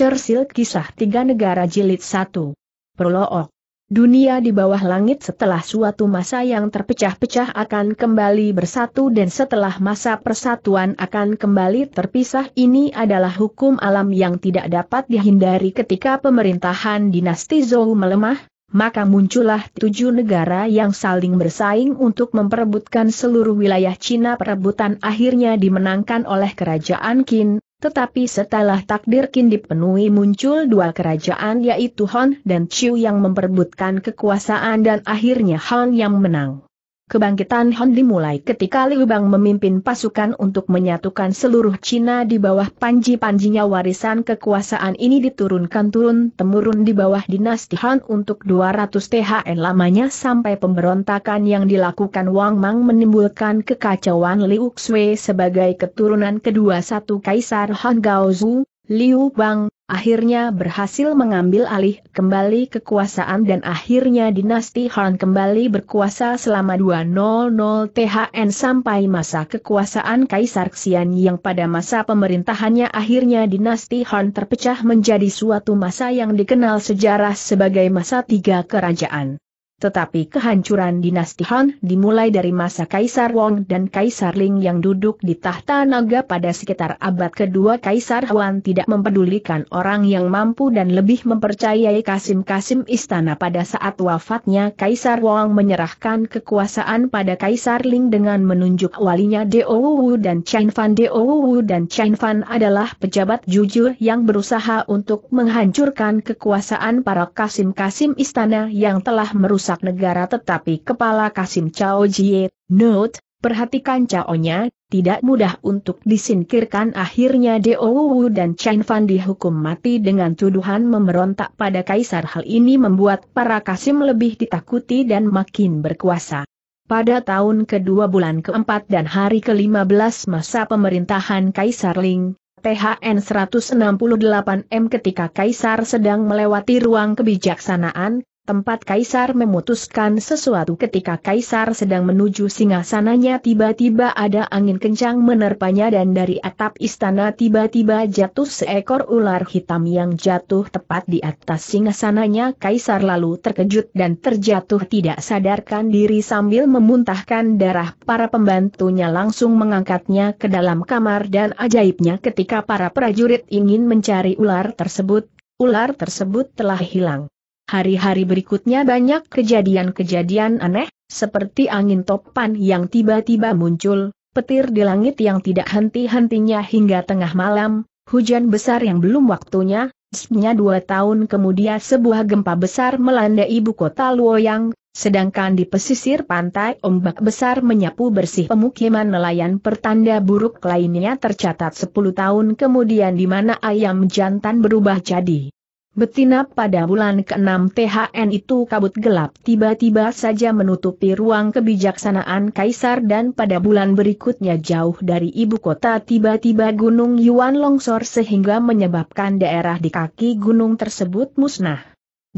Churchill Kisah Tiga Negara Jilid 1 Prolog Dunia di bawah langit setelah suatu masa yang terpecah-pecah akan kembali bersatu dan setelah masa persatuan akan kembali terpisah ini adalah hukum alam yang tidak dapat dihindari ketika pemerintahan dinasti Zhou melemah, maka muncullah tujuh negara yang saling bersaing untuk memperebutkan seluruh wilayah Cina perebutan akhirnya dimenangkan oleh kerajaan Qin, tetapi setelah takdir kin dipenuhi muncul dua kerajaan yaitu Han dan Chu yang memperbutkan kekuasaan dan akhirnya Han yang menang. Kebangkitan Han dimulai ketika Liu Bang memimpin pasukan untuk menyatukan seluruh Cina di bawah panji-panjinya warisan kekuasaan ini diturunkan turun-temurun di bawah dinasti Han untuk 200 THN lamanya sampai pemberontakan yang dilakukan Wang Mang menimbulkan kekacauan Liu Xue sebagai keturunan kedua satu Kaisar Han Gaozu, Liu Bang, akhirnya berhasil mengambil alih kembali kekuasaan dan akhirnya dinasti Han kembali berkuasa selama 200 THN sampai masa kekuasaan Kaisar Xian yang pada masa pemerintahannya akhirnya dinasti Han terpecah menjadi suatu masa yang dikenal sejarah sebagai masa tiga kerajaan. Tetapi kehancuran dinasti Han dimulai dari masa Kaisar Wong dan Kaisar Ling yang duduk di tahta naga pada sekitar abad kedua Kaisar Huan tidak mempedulikan orang yang mampu dan lebih mempercayai kasim-kasim istana pada saat wafatnya Kaisar Wong menyerahkan kekuasaan pada Kaisar Ling dengan menunjuk walinya Wu dan Chen Fan Wu dan Chen Fan adalah pejabat jujur yang berusaha untuk menghancurkan kekuasaan para kasim-kasim istana yang telah merusak merusak negara tetapi kepala Kasim Chao Jie, note, perhatikan Chao-nya, tidak mudah untuk disingkirkan akhirnya Wu dan Chen Fan dihukum mati dengan tuduhan memberontak pada kaisar hal ini membuat para Kasim lebih ditakuti dan makin berkuasa. Pada tahun kedua bulan keempat dan hari ke-15 masa pemerintahan Kaisar Ling, THN 168M ketika Kaisar sedang melewati ruang kebijaksanaan, tempat Kaisar memutuskan sesuatu ketika Kaisar sedang menuju singgasananya tiba-tiba ada angin kencang menerpanya dan dari atap istana tiba-tiba jatuh seekor ular hitam yang jatuh tepat di atas singgasananya Kaisar lalu terkejut dan terjatuh tidak sadarkan diri sambil memuntahkan darah para pembantunya langsung mengangkatnya ke dalam kamar dan ajaibnya ketika para prajurit ingin mencari ular tersebut, ular tersebut telah hilang. Hari-hari berikutnya banyak kejadian-kejadian aneh, seperti angin topan yang tiba-tiba muncul, petir di langit yang tidak henti-hentinya hingga tengah malam, hujan besar yang belum waktunya, Sebenarnya dua tahun kemudian sebuah gempa besar melanda ibu kota Luoyang, sedangkan di pesisir pantai ombak besar menyapu bersih pemukiman nelayan pertanda buruk lainnya tercatat 10 tahun kemudian di mana ayam jantan berubah jadi Betina pada bulan ke-6 THN itu kabut gelap tiba-tiba saja menutupi ruang kebijaksanaan kaisar dan pada bulan berikutnya jauh dari ibu kota tiba-tiba Gunung Yuan longsor sehingga menyebabkan daerah di kaki gunung tersebut musnah.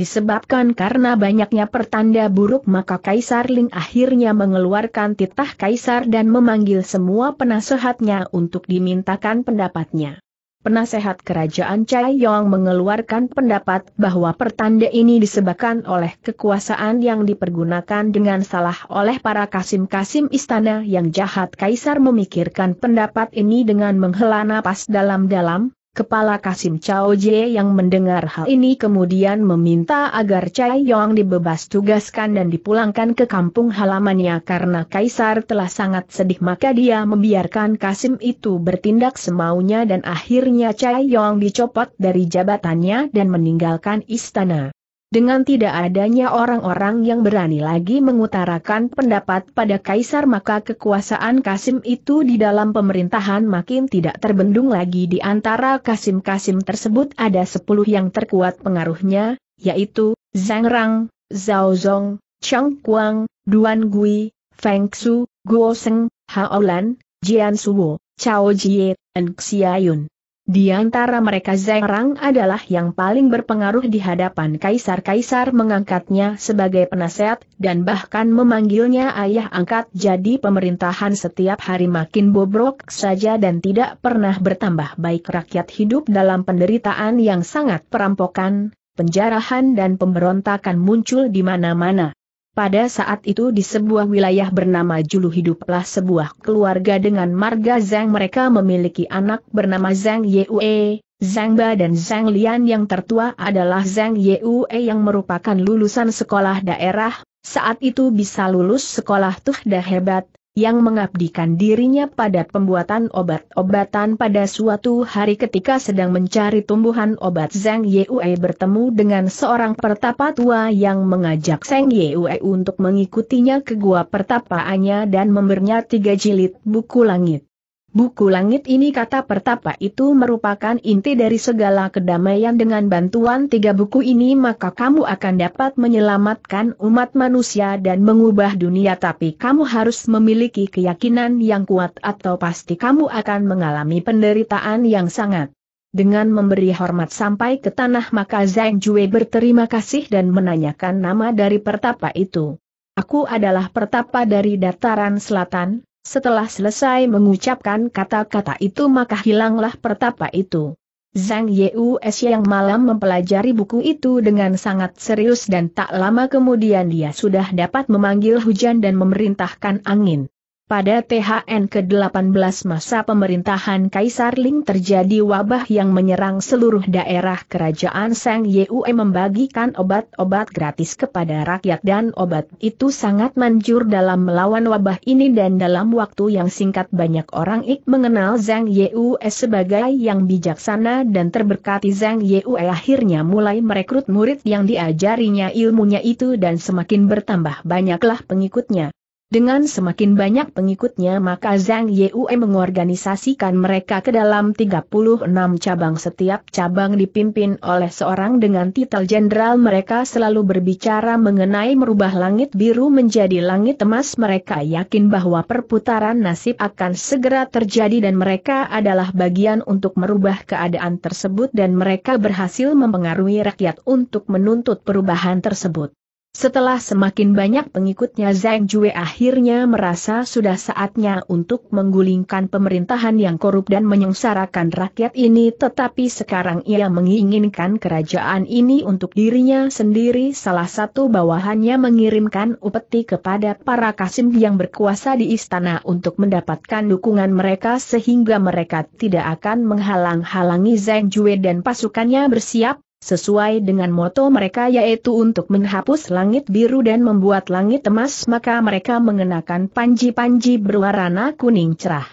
Disebabkan karena banyaknya pertanda buruk maka Kaisar Ling akhirnya mengeluarkan titah Kaisar dan memanggil semua penasehatnya untuk dimintakan pendapatnya penasehat kerajaan Chai Yong mengeluarkan pendapat bahwa pertanda ini disebabkan oleh kekuasaan yang dipergunakan dengan salah oleh para kasim-kasim istana yang jahat. Kaisar memikirkan pendapat ini dengan menghela napas dalam-dalam, Kepala Kasim Chao Jie yang mendengar hal ini kemudian meminta agar Chai Yong dibebas tugaskan dan dipulangkan ke kampung halamannya karena Kaisar telah sangat sedih maka dia membiarkan Kasim itu bertindak semaunya dan akhirnya Chai Yong dicopot dari jabatannya dan meninggalkan istana. Dengan tidak adanya orang-orang yang berani lagi mengutarakan pendapat pada kaisar maka kekuasaan Kasim itu di dalam pemerintahan makin tidak terbendung lagi di antara Kasim-Kasim tersebut ada sepuluh yang terkuat pengaruhnya, yaitu Zhang Rang, Zhao Zong, Chang Kuang, Duan Gui, Feng Su, Guo Seng, Haolan, Jian Suo, Cao Jie, dan Yun. Di antara mereka Zerang adalah yang paling berpengaruh di hadapan kaisar-kaisar mengangkatnya sebagai penasehat dan bahkan memanggilnya ayah angkat jadi pemerintahan setiap hari makin bobrok saja dan tidak pernah bertambah baik rakyat hidup dalam penderitaan yang sangat perampokan, penjarahan dan pemberontakan muncul di mana-mana. Pada saat itu di sebuah wilayah bernama Julu hiduplah sebuah keluarga dengan marga Zhang mereka memiliki anak bernama Zhang Yue, Zhang Ba dan Zhang Lian yang tertua adalah Zhang Yue yang merupakan lulusan sekolah daerah, saat itu bisa lulus sekolah tuh dah hebat, yang mengabdikan dirinya pada pembuatan obat-obatan pada suatu hari ketika sedang mencari tumbuhan obat Zhang Yue bertemu dengan seorang pertapa tua yang mengajak Zhang Yue untuk mengikutinya ke gua pertapaannya dan memberinya tiga jilid buku langit. Buku langit ini kata pertapa itu merupakan inti dari segala kedamaian dengan bantuan tiga buku ini maka kamu akan dapat menyelamatkan umat manusia dan mengubah dunia tapi kamu harus memiliki keyakinan yang kuat atau pasti kamu akan mengalami penderitaan yang sangat. Dengan memberi hormat sampai ke tanah maka Zhang Jue berterima kasih dan menanyakan nama dari pertapa itu. Aku adalah pertapa dari dataran selatan, setelah selesai mengucapkan kata-kata itu maka hilanglah pertapa itu. Zhang Yeus yang malam mempelajari buku itu dengan sangat serius dan tak lama kemudian dia sudah dapat memanggil hujan dan memerintahkan angin. Pada THN ke-18 masa pemerintahan Kaisar Ling terjadi wabah yang menyerang seluruh daerah kerajaan Sang Yue membagikan obat-obat gratis kepada rakyat dan obat itu sangat manjur dalam melawan wabah ini dan dalam waktu yang singkat banyak orang ik mengenal Zhang Yue sebagai yang bijaksana dan terberkati Zhang Yue akhirnya mulai merekrut murid yang diajarinya ilmunya itu dan semakin bertambah banyaklah pengikutnya. Dengan semakin banyak pengikutnya maka Zhang Yue mengorganisasikan mereka ke dalam 36 cabang. Setiap cabang dipimpin oleh seorang dengan titel jenderal mereka selalu berbicara mengenai merubah langit biru menjadi langit emas. Mereka yakin bahwa perputaran nasib akan segera terjadi dan mereka adalah bagian untuk merubah keadaan tersebut dan mereka berhasil mempengaruhi rakyat untuk menuntut perubahan tersebut. Setelah semakin banyak pengikutnya Zhang Jue akhirnya merasa sudah saatnya untuk menggulingkan pemerintahan yang korup dan menyengsarakan rakyat ini tetapi sekarang ia menginginkan kerajaan ini untuk dirinya sendiri salah satu bawahannya mengirimkan upeti kepada para kasim yang berkuasa di istana untuk mendapatkan dukungan mereka sehingga mereka tidak akan menghalang-halangi Zhang Jue dan pasukannya bersiap Sesuai dengan moto mereka yaitu untuk menghapus langit biru dan membuat langit emas maka mereka mengenakan panji-panji berwarna kuning cerah.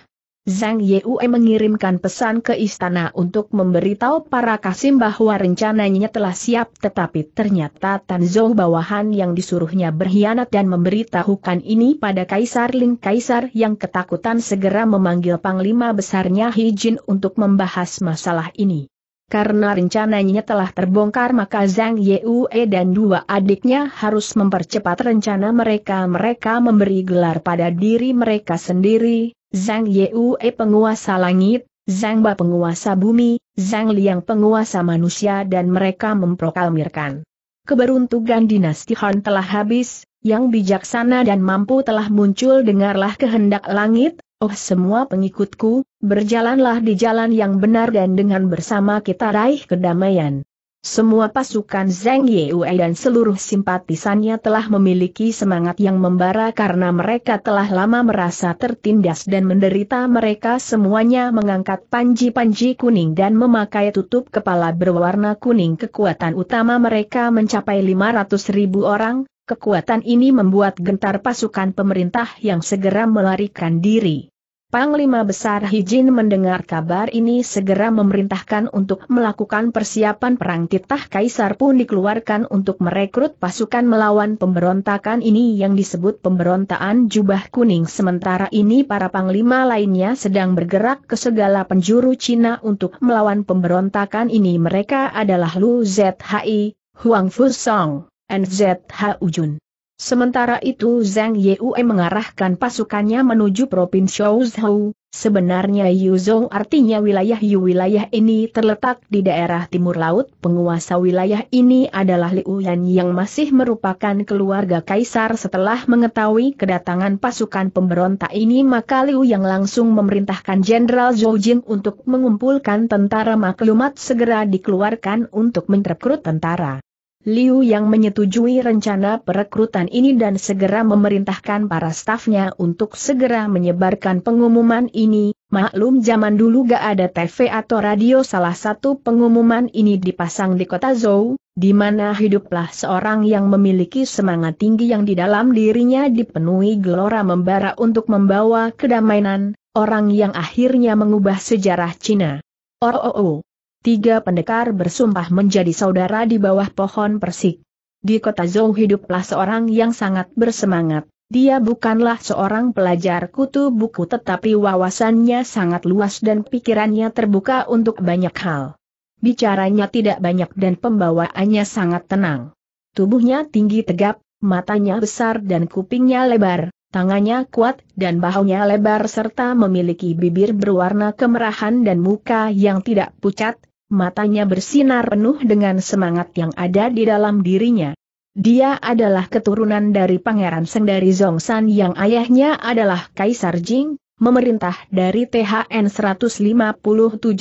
Zhang Yue mengirimkan pesan ke istana untuk memberitahu para kasim bahwa rencananya telah siap tetapi ternyata Tan Zhou bawahan yang disuruhnya berkhianat dan memberitahukan ini pada Kaisar Ling Kaisar yang ketakutan segera memanggil Panglima besarnya Hijin untuk membahas masalah ini. Karena rencananya telah terbongkar maka Zhang Yue dan dua adiknya harus mempercepat rencana mereka. Mereka memberi gelar pada diri mereka sendiri, Zhang Yue penguasa langit, Zhang Ba penguasa bumi, Zhang Liang penguasa manusia dan mereka memproklamirkan. Keberuntungan dinasti Han telah habis, yang bijaksana dan mampu telah muncul dengarlah kehendak langit, Oh semua pengikutku, berjalanlah di jalan yang benar dan dengan bersama kita raih kedamaian. Semua pasukan Zeng Yue dan seluruh simpatisannya telah memiliki semangat yang membara karena mereka telah lama merasa tertindas dan menderita mereka semuanya mengangkat panji-panji kuning dan memakai tutup kepala berwarna kuning kekuatan utama mereka mencapai 500 ribu orang, Kekuatan ini membuat gentar pasukan pemerintah yang segera melarikan diri. Panglima Besar Hijin mendengar kabar ini segera memerintahkan untuk melakukan persiapan perang titah kaisar pun dikeluarkan untuk merekrut pasukan melawan pemberontakan ini yang disebut pemberontaan jubah kuning sementara ini para panglima lainnya sedang bergerak ke segala penjuru Cina untuk melawan pemberontakan ini mereka adalah Lu Zhi, Huang Fusong, NZH Ujun. Sementara itu Zhang Yue mengarahkan pasukannya menuju Provinsi Zhou, sebenarnya Yuzhou artinya wilayah Yu wilayah ini terletak di daerah timur laut penguasa wilayah ini adalah Liu Yan yang masih merupakan keluarga kaisar setelah mengetahui kedatangan pasukan pemberontak ini maka Liu Yang langsung memerintahkan Jenderal Zhou Jing untuk mengumpulkan tentara maklumat segera dikeluarkan untuk merekrut tentara. Liu yang menyetujui rencana perekrutan ini dan segera memerintahkan para stafnya untuk segera menyebarkan pengumuman ini, maklum zaman dulu gak ada TV atau radio salah satu pengumuman ini dipasang di kota Zhou, di mana hiduplah seorang yang memiliki semangat tinggi yang di dalam dirinya dipenuhi gelora membara untuk membawa kedamaian, orang yang akhirnya mengubah sejarah Cina. Oh, oh, oh. Tiga pendekar bersumpah menjadi saudara di bawah pohon persik. Di kota Zhou hiduplah seorang yang sangat bersemangat. Dia bukanlah seorang pelajar kutu buku tetapi wawasannya sangat luas dan pikirannya terbuka untuk banyak hal. Bicaranya tidak banyak dan pembawaannya sangat tenang. Tubuhnya tinggi tegap, matanya besar dan kupingnya lebar, tangannya kuat dan bahunya lebar serta memiliki bibir berwarna kemerahan dan muka yang tidak pucat, matanya bersinar penuh dengan semangat yang ada di dalam dirinya. Dia adalah keturunan dari Pangeran Seng dari Zongsan yang ayahnya adalah Kaisar Jing, memerintah dari THN 157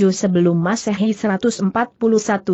sebelum Masehi 141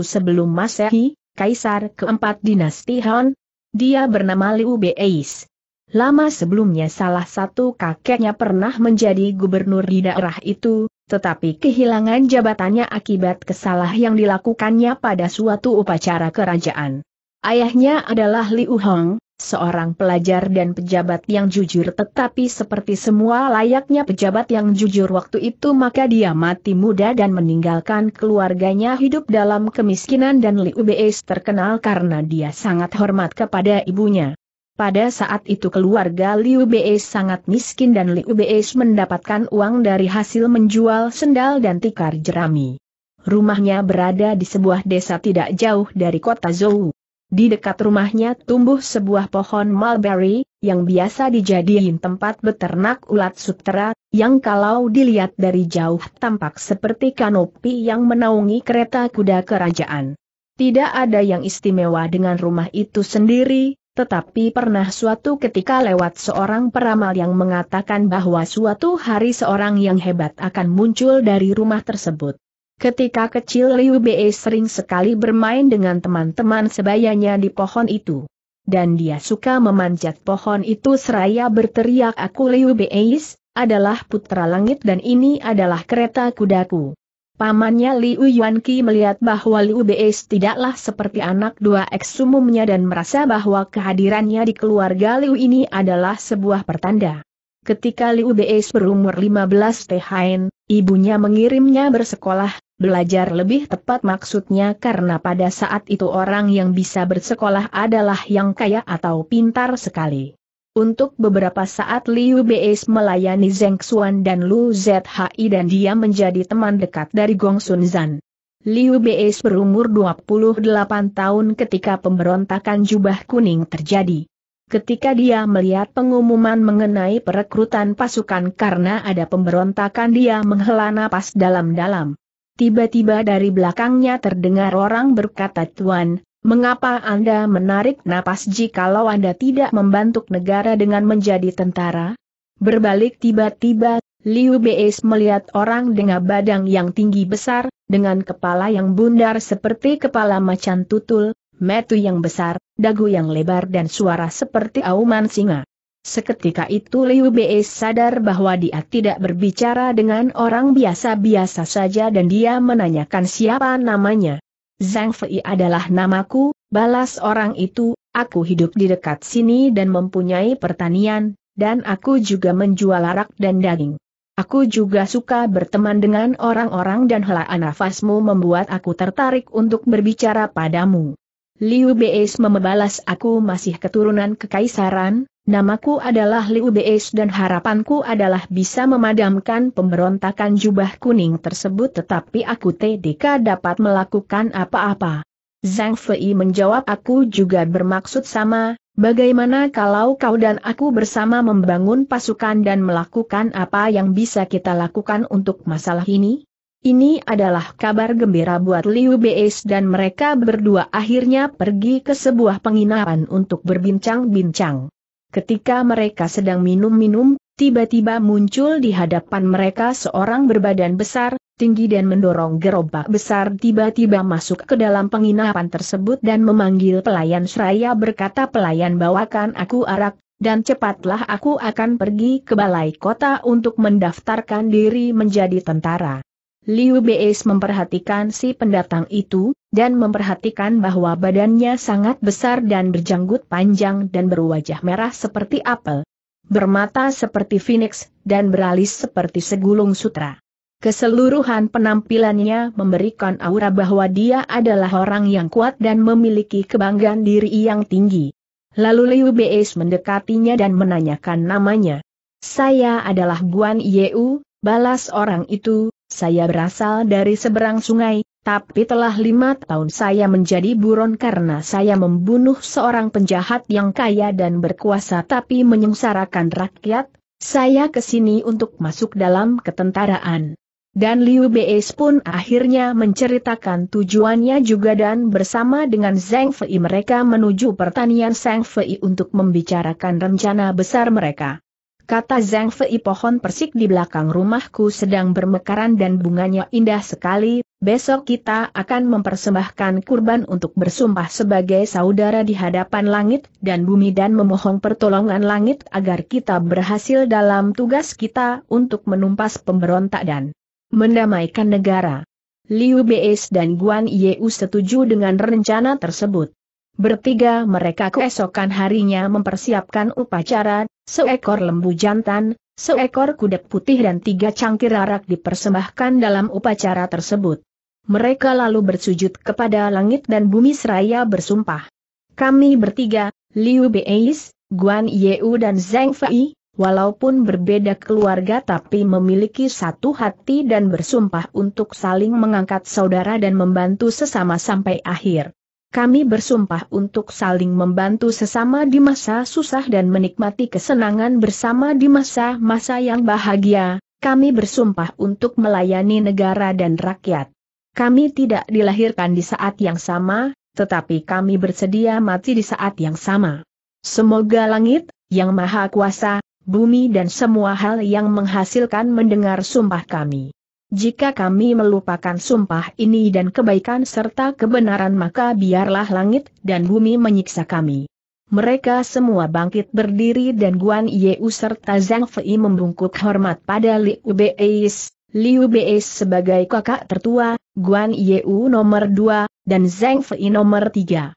sebelum Masehi, Kaisar keempat dinasti Han. Dia bernama Liu Beis. Lama sebelumnya salah satu kakeknya pernah menjadi gubernur di daerah itu, tetapi kehilangan jabatannya akibat kesalahan yang dilakukannya pada suatu upacara kerajaan. Ayahnya adalah Liu Hong, seorang pelajar dan pejabat yang jujur tetapi seperti semua layaknya pejabat yang jujur waktu itu maka dia mati muda dan meninggalkan keluarganya hidup dalam kemiskinan dan Liu Beis terkenal karena dia sangat hormat kepada ibunya. Pada saat itu keluarga Liu Bei sangat miskin dan Liu Bei mendapatkan uang dari hasil menjual sendal dan tikar jerami. Rumahnya berada di sebuah desa tidak jauh dari kota Zhou. Di dekat rumahnya tumbuh sebuah pohon mulberry, yang biasa dijadikan tempat beternak ulat sutera, yang kalau dilihat dari jauh tampak seperti kanopi yang menaungi kereta kuda kerajaan. Tidak ada yang istimewa dengan rumah itu sendiri, tetapi pernah suatu ketika lewat seorang peramal yang mengatakan bahwa suatu hari seorang yang hebat akan muncul dari rumah tersebut. Ketika kecil Liu Bei sering sekali bermain dengan teman-teman sebayanya di pohon itu. Dan dia suka memanjat pohon itu seraya berteriak aku Liu Bei, adalah putra langit dan ini adalah kereta kudaku. Pamannya Liu Yuanqi melihat bahwa Liu Beis tidaklah seperti anak dua eksumumnya dan merasa bahwa kehadirannya di keluarga Liu ini adalah sebuah pertanda. Ketika Liu Beis berumur 15 tahun, ibunya mengirimnya bersekolah, belajar lebih tepat maksudnya karena pada saat itu orang yang bisa bersekolah adalah yang kaya atau pintar sekali. Untuk beberapa saat Liu Beis melayani Zeng Xuan dan Lu Zhi dan dia menjadi teman dekat dari Gong Sun Zan. Liu Beis berumur 28 tahun ketika pemberontakan jubah kuning terjadi. Ketika dia melihat pengumuman mengenai perekrutan pasukan karena ada pemberontakan dia menghela napas dalam-dalam. Tiba-tiba dari belakangnya terdengar orang berkata Tuan, Mengapa Anda menarik napas jikalau Anda tidak membantu negara dengan menjadi tentara? Berbalik tiba-tiba, Liu Beis melihat orang dengan badang yang tinggi besar, dengan kepala yang bundar seperti kepala macan tutul, metu yang besar, dagu yang lebar dan suara seperti auman singa. Seketika itu Liu Beis sadar bahwa dia tidak berbicara dengan orang biasa-biasa saja dan dia menanyakan siapa namanya. Zhang Fei adalah namaku, balas orang itu, aku hidup di dekat sini dan mempunyai pertanian, dan aku juga menjual arak dan daging. Aku juga suka berteman dengan orang-orang dan helaan nafasmu membuat aku tertarik untuk berbicara padamu. Liu Beis membalas aku masih keturunan kekaisaran, namaku adalah Liu Beis dan harapanku adalah bisa memadamkan pemberontakan jubah kuning tersebut tetapi aku TDK dapat melakukan apa-apa. Zhang Fei menjawab aku juga bermaksud sama, Bagaimana kalau kau dan aku bersama membangun pasukan dan melakukan apa yang bisa kita lakukan untuk masalah ini? Ini adalah kabar gembira buat Liu Beis dan mereka berdua akhirnya pergi ke sebuah penginapan untuk berbincang-bincang. Ketika mereka sedang minum-minum, tiba-tiba muncul di hadapan mereka seorang berbadan besar, tinggi dan mendorong gerobak besar tiba-tiba masuk ke dalam penginapan tersebut dan memanggil pelayan seraya berkata pelayan bawakan aku arak, dan cepatlah aku akan pergi ke balai kota untuk mendaftarkan diri menjadi tentara. Liu Beis memperhatikan si pendatang itu, dan memperhatikan bahwa badannya sangat besar dan berjanggut panjang dan berwajah merah seperti apel. Bermata seperti phoenix, dan beralis seperti segulung sutra. Keseluruhan penampilannya memberikan aura bahwa dia adalah orang yang kuat dan memiliki kebanggaan diri yang tinggi. Lalu Liu Beis mendekatinya dan menanyakan namanya. Saya adalah Guan Yeu, Balas orang itu, saya berasal dari seberang sungai, tapi telah lima tahun saya menjadi buron karena saya membunuh seorang penjahat yang kaya dan berkuasa tapi menyengsarakan rakyat, saya kesini untuk masuk dalam ketentaraan. Dan Liu Beis pun akhirnya menceritakan tujuannya juga dan bersama dengan Zhang Fei mereka menuju pertanian Zhang Fei untuk membicarakan rencana besar mereka. Kata Zhang Fei pohon persik di belakang rumahku sedang bermekaran dan bunganya indah sekali, besok kita akan mempersembahkan kurban untuk bersumpah sebagai saudara di hadapan langit dan bumi dan memohon pertolongan langit agar kita berhasil dalam tugas kita untuk menumpas pemberontak dan mendamaikan negara. Liu Beis dan Guan Yeu setuju dengan rencana tersebut. Bertiga mereka keesokan harinya mempersiapkan upacara, seekor lembu jantan, seekor kuda putih dan tiga cangkir arak dipersembahkan dalam upacara tersebut. Mereka lalu bersujud kepada langit dan bumi seraya bersumpah. Kami bertiga, Liu Beis, Guan Yeu dan Zhang Fei, walaupun berbeda keluarga tapi memiliki satu hati dan bersumpah untuk saling mengangkat saudara dan membantu sesama sampai akhir kami bersumpah untuk saling membantu sesama di masa susah dan menikmati kesenangan bersama di masa-masa yang bahagia, kami bersumpah untuk melayani negara dan rakyat. Kami tidak dilahirkan di saat yang sama, tetapi kami bersedia mati di saat yang sama. Semoga langit, yang maha kuasa, bumi dan semua hal yang menghasilkan mendengar sumpah kami. Jika kami melupakan sumpah ini dan kebaikan serta kebenaran maka biarlah langit dan bumi menyiksa kami. Mereka semua bangkit berdiri dan Guan Yeu serta Zhang Fei membungkuk hormat pada Liu Beis, Liu Beis sebagai kakak tertua, Guan Yeu nomor dua, dan Zhang Fei nomor tiga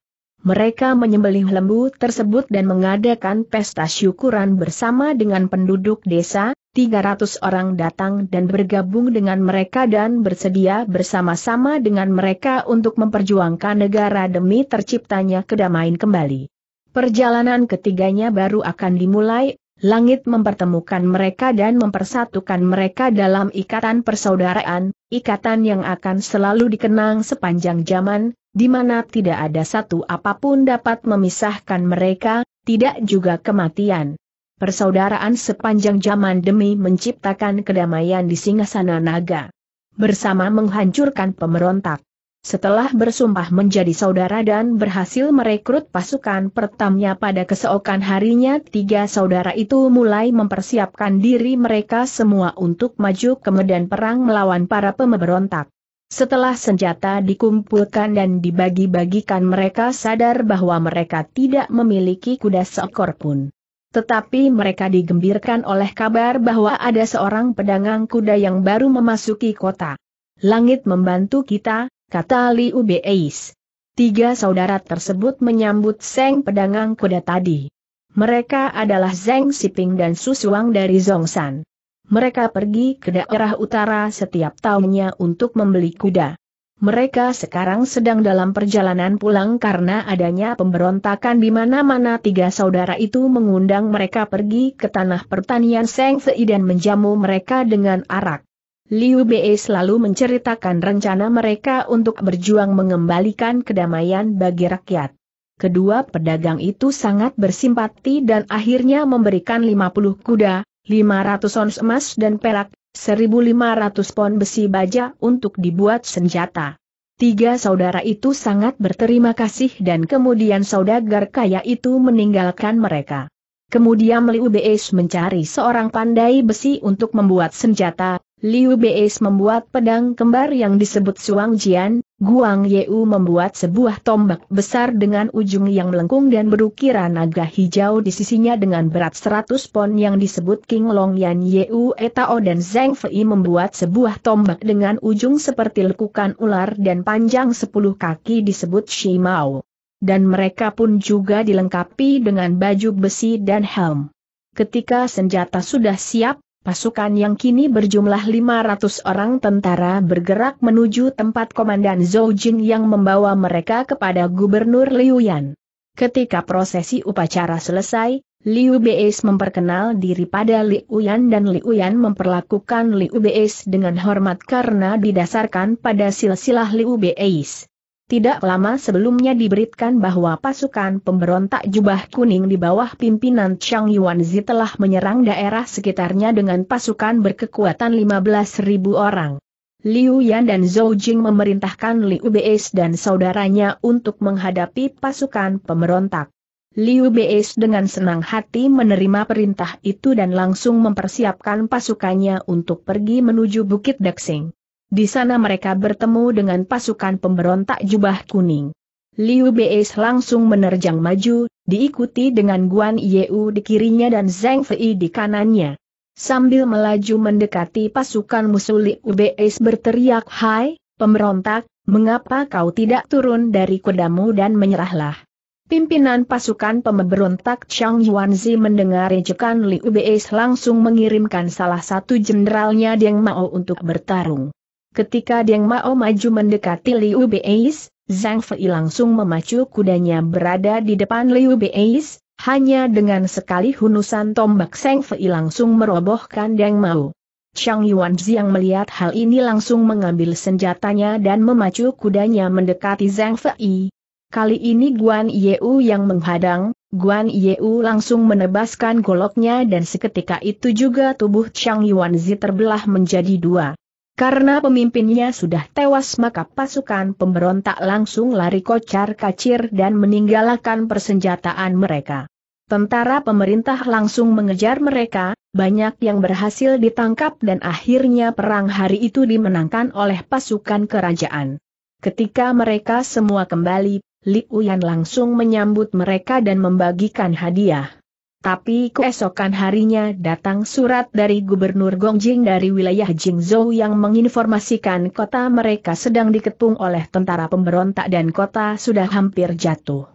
mereka menyembelih lembu tersebut dan mengadakan pesta syukuran bersama dengan penduduk desa, 300 orang datang dan bergabung dengan mereka dan bersedia bersama-sama dengan mereka untuk memperjuangkan negara demi terciptanya kedamaian kembali. Perjalanan ketiganya baru akan dimulai, langit mempertemukan mereka dan mempersatukan mereka dalam ikatan persaudaraan, ikatan yang akan selalu dikenang sepanjang zaman, di mana tidak ada satu apapun dapat memisahkan mereka, tidak juga kematian. Persaudaraan sepanjang zaman demi menciptakan kedamaian di Singasana Naga. Bersama menghancurkan pemberontak. Setelah bersumpah menjadi saudara dan berhasil merekrut pasukan pertamanya pada keseokan harinya tiga saudara itu mulai mempersiapkan diri mereka semua untuk maju ke medan perang melawan para pemberontak. Setelah senjata dikumpulkan dan dibagi-bagikan mereka sadar bahwa mereka tidak memiliki kuda seekor pun. Tetapi mereka digembirkan oleh kabar bahwa ada seorang pedagang kuda yang baru memasuki kota. Langit membantu kita, kata Li Ubeis. Tiga saudara tersebut menyambut Seng pedagang kuda tadi. Mereka adalah Zeng Siping dan Susuang dari Zongsan. Mereka pergi ke daerah utara setiap tahunnya untuk membeli kuda. Mereka sekarang sedang dalam perjalanan pulang karena adanya pemberontakan di mana-mana tiga saudara itu mengundang mereka pergi ke tanah pertanian Seng Fei dan menjamu mereka dengan arak. Liu Bei selalu menceritakan rencana mereka untuk berjuang mengembalikan kedamaian bagi rakyat. Kedua pedagang itu sangat bersimpati dan akhirnya memberikan 50 kuda, 500 ons emas dan perak, 1500 pon besi baja untuk dibuat senjata. Tiga saudara itu sangat berterima kasih dan kemudian saudagar kaya itu meninggalkan mereka. Kemudian Liu Beis mencari seorang pandai besi untuk membuat senjata, Liu Beis membuat pedang kembar yang disebut Suang Jian, Guang Yeu membuat sebuah tombak besar dengan ujung yang melengkung dan berukiran naga hijau di sisinya dengan berat 100 pon yang disebut King Long Yan Yeu Etao dan Zhang Fei membuat sebuah tombak dengan ujung seperti lekukan ular dan panjang 10 kaki disebut Shi Mao. Dan mereka pun juga dilengkapi dengan baju besi dan helm. Ketika senjata sudah siap, Pasukan yang kini berjumlah 500 orang tentara bergerak menuju tempat Komandan Zhou Jing yang membawa mereka kepada Gubernur Liu Yan. Ketika prosesi upacara selesai, Liu Beis memperkenal diri pada Liu Yan dan Liu Yan memperlakukan Liu Beis dengan hormat karena didasarkan pada silsilah Liu Beis. Tidak lama sebelumnya diberitkan bahwa pasukan pemberontak jubah kuning di bawah pimpinan Chang Yuanzi telah menyerang daerah sekitarnya dengan pasukan berkekuatan 15.000 orang. Liu Yan dan Zhou Jing memerintahkan Liu Beis dan saudaranya untuk menghadapi pasukan pemberontak. Liu Beis dengan senang hati menerima perintah itu dan langsung mempersiapkan pasukannya untuk pergi menuju Bukit Daxing. Di sana mereka bertemu dengan pasukan pemberontak jubah kuning. Liu Beis langsung menerjang maju, diikuti dengan Guan Yeu di kirinya dan Zhang Fei di kanannya. Sambil melaju mendekati pasukan musuh Liu Beis berteriak Hai, pemberontak, mengapa kau tidak turun dari kudamu dan menyerahlah? Pimpinan pasukan pemberontak Chang Yuanzi mendengar ejekan Liu Beis langsung mengirimkan salah satu jenderalnya Deng Mao untuk bertarung. Ketika Deng Mao maju mendekati Liu Beis, Zhang Fei langsung memacu kudanya berada di depan Liu Beis, hanya dengan sekali hunusan tombak Zhang Fei langsung merobohkan Deng Mao. Chang Yuan yang melihat hal ini langsung mengambil senjatanya dan memacu kudanya mendekati Zhang Fei. Kali ini Guan Yeu yang menghadang, Guan Yeu langsung menebaskan goloknya dan seketika itu juga tubuh Chang Yuanzi terbelah menjadi dua. Karena pemimpinnya sudah tewas maka pasukan pemberontak langsung lari kocar kacir dan meninggalkan persenjataan mereka. Tentara pemerintah langsung mengejar mereka, banyak yang berhasil ditangkap dan akhirnya perang hari itu dimenangkan oleh pasukan kerajaan. Ketika mereka semua kembali, Li Uyan langsung menyambut mereka dan membagikan hadiah. Tapi keesokan harinya datang surat dari Gubernur Gongjing dari wilayah Jingzhou yang menginformasikan kota mereka sedang diketung oleh tentara pemberontak dan kota sudah hampir jatuh.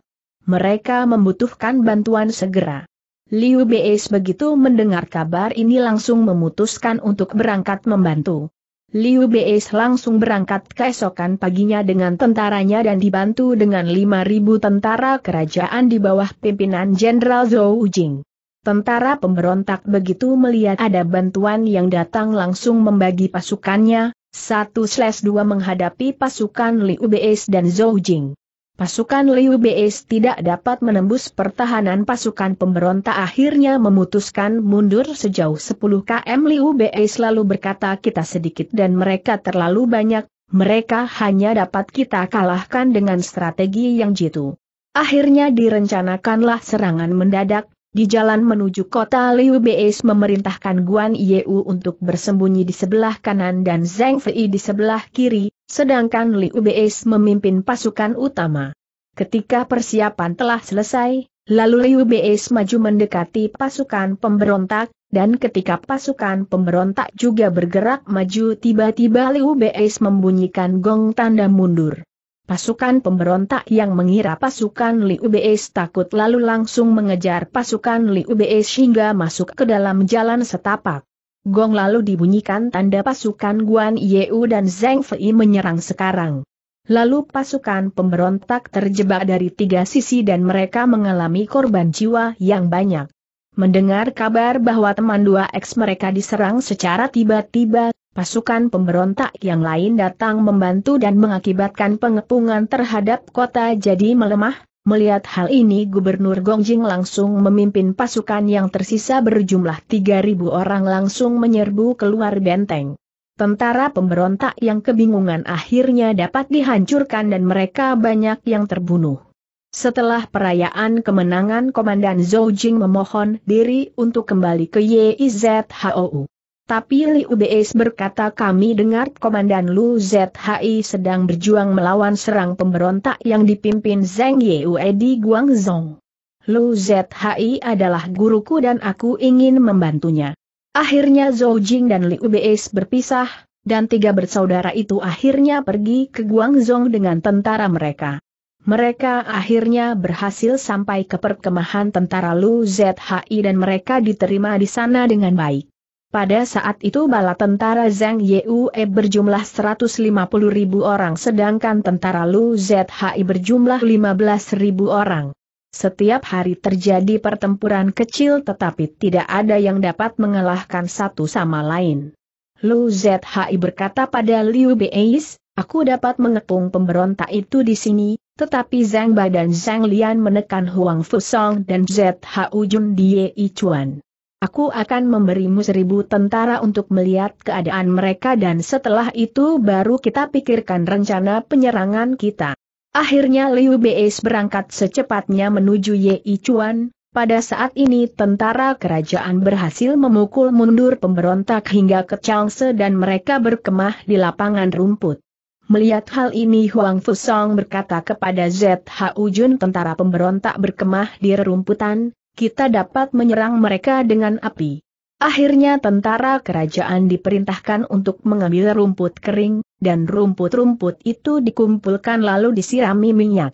Mereka membutuhkan bantuan segera. Liu Beis begitu mendengar kabar ini langsung memutuskan untuk berangkat membantu. Liu Bei langsung berangkat keesokan paginya dengan tentaranya dan dibantu dengan 5.000 tentara kerajaan di bawah pimpinan Jenderal Zhou Jing. Tentara pemberontak begitu melihat ada bantuan yang datang langsung membagi pasukannya, 1-2 menghadapi pasukan Liu Bei dan Zhou Jing. Pasukan Liu Beis tidak dapat menembus pertahanan pasukan pemberontak akhirnya memutuskan mundur sejauh 10 km Liu Beis lalu berkata kita sedikit dan mereka terlalu banyak, mereka hanya dapat kita kalahkan dengan strategi yang jitu. Akhirnya direncanakanlah serangan mendadak, di jalan menuju kota Liu Beis memerintahkan Guan Yeu untuk bersembunyi di sebelah kanan dan Zhang Fei di sebelah kiri, sedangkan Liu Beis memimpin pasukan utama. Ketika persiapan telah selesai, lalu Liu Beis maju mendekati pasukan pemberontak, dan ketika pasukan pemberontak juga bergerak maju tiba-tiba Liu Beis membunyikan gong tanda mundur. Pasukan pemberontak yang mengira pasukan Liu Beis takut lalu langsung mengejar pasukan Liu Beis hingga masuk ke dalam jalan setapak. Gong lalu dibunyikan tanda pasukan Guan Yeu dan Zhang Fei menyerang sekarang. Lalu pasukan pemberontak terjebak dari tiga sisi dan mereka mengalami korban jiwa yang banyak. Mendengar kabar bahwa teman dua ex mereka diserang secara tiba-tiba, pasukan pemberontak yang lain datang membantu dan mengakibatkan pengepungan terhadap kota jadi melemah, Melihat hal ini Gubernur Gongjing langsung memimpin pasukan yang tersisa berjumlah 3.000 orang langsung menyerbu keluar benteng. Tentara pemberontak yang kebingungan akhirnya dapat dihancurkan dan mereka banyak yang terbunuh. Setelah perayaan kemenangan Komandan Zhou Jing memohon diri untuk kembali ke YIZHOU. Tapi Liu Beis berkata kami dengar Komandan Lu ZHI sedang berjuang melawan serang pemberontak yang dipimpin Zeng Yue di Guangzhou. Lu ZHI adalah guruku dan aku ingin membantunya. Akhirnya Zhou Jing dan Liu Beis berpisah, dan tiga bersaudara itu akhirnya pergi ke Guangzhou dengan tentara mereka. Mereka akhirnya berhasil sampai ke perkemahan tentara Lu ZHI dan mereka diterima di sana dengan baik. Pada saat itu bala tentara Zhang Yue berjumlah 150.000 orang sedangkan tentara Lu Zhi berjumlah 15.000 orang. Setiap hari terjadi pertempuran kecil tetapi tidak ada yang dapat mengalahkan satu sama lain. Lu Zhi berkata pada Liu Beis, aku dapat mengepung pemberontak itu di sini, tetapi Zhang Ba dan Zhang Lian menekan Huang Fusong dan Zhu Jun Die Chuan." Aku akan memberimu seribu tentara untuk melihat keadaan mereka dan setelah itu baru kita pikirkan rencana penyerangan kita. Akhirnya Liu Beis berangkat secepatnya menuju Yi Chuan, pada saat ini tentara kerajaan berhasil memukul mundur pemberontak hingga ke Changse dan mereka berkemah di lapangan rumput. Melihat hal ini Huang Fusong berkata kepada ZHU Jun tentara pemberontak berkemah di rerumputan, kita dapat menyerang mereka dengan api. Akhirnya tentara kerajaan diperintahkan untuk mengambil rumput kering, dan rumput-rumput itu dikumpulkan lalu disirami minyak.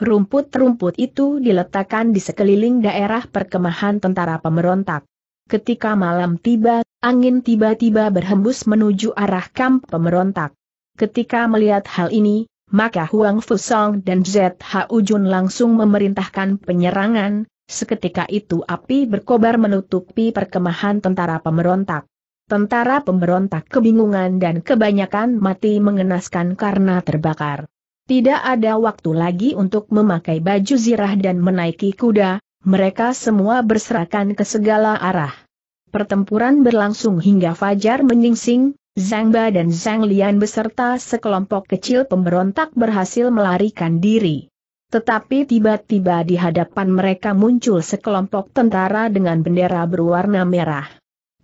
Rumput-rumput itu diletakkan di sekeliling daerah perkemahan tentara pemberontak. Ketika malam tiba, angin tiba-tiba berhembus menuju arah kamp pemberontak. Ketika melihat hal ini, maka Huang Fusong dan ZHU Jun langsung memerintahkan penyerangan, Seketika itu api berkobar menutupi perkemahan tentara pemberontak. Tentara pemberontak kebingungan dan kebanyakan mati mengenaskan karena terbakar. Tidak ada waktu lagi untuk memakai baju zirah dan menaiki kuda, mereka semua berserakan ke segala arah. Pertempuran berlangsung hingga fajar menyingsing, Zangba dan Zhang Lian beserta sekelompok kecil pemberontak berhasil melarikan diri. Tetapi tiba-tiba di hadapan mereka muncul sekelompok tentara dengan bendera berwarna merah.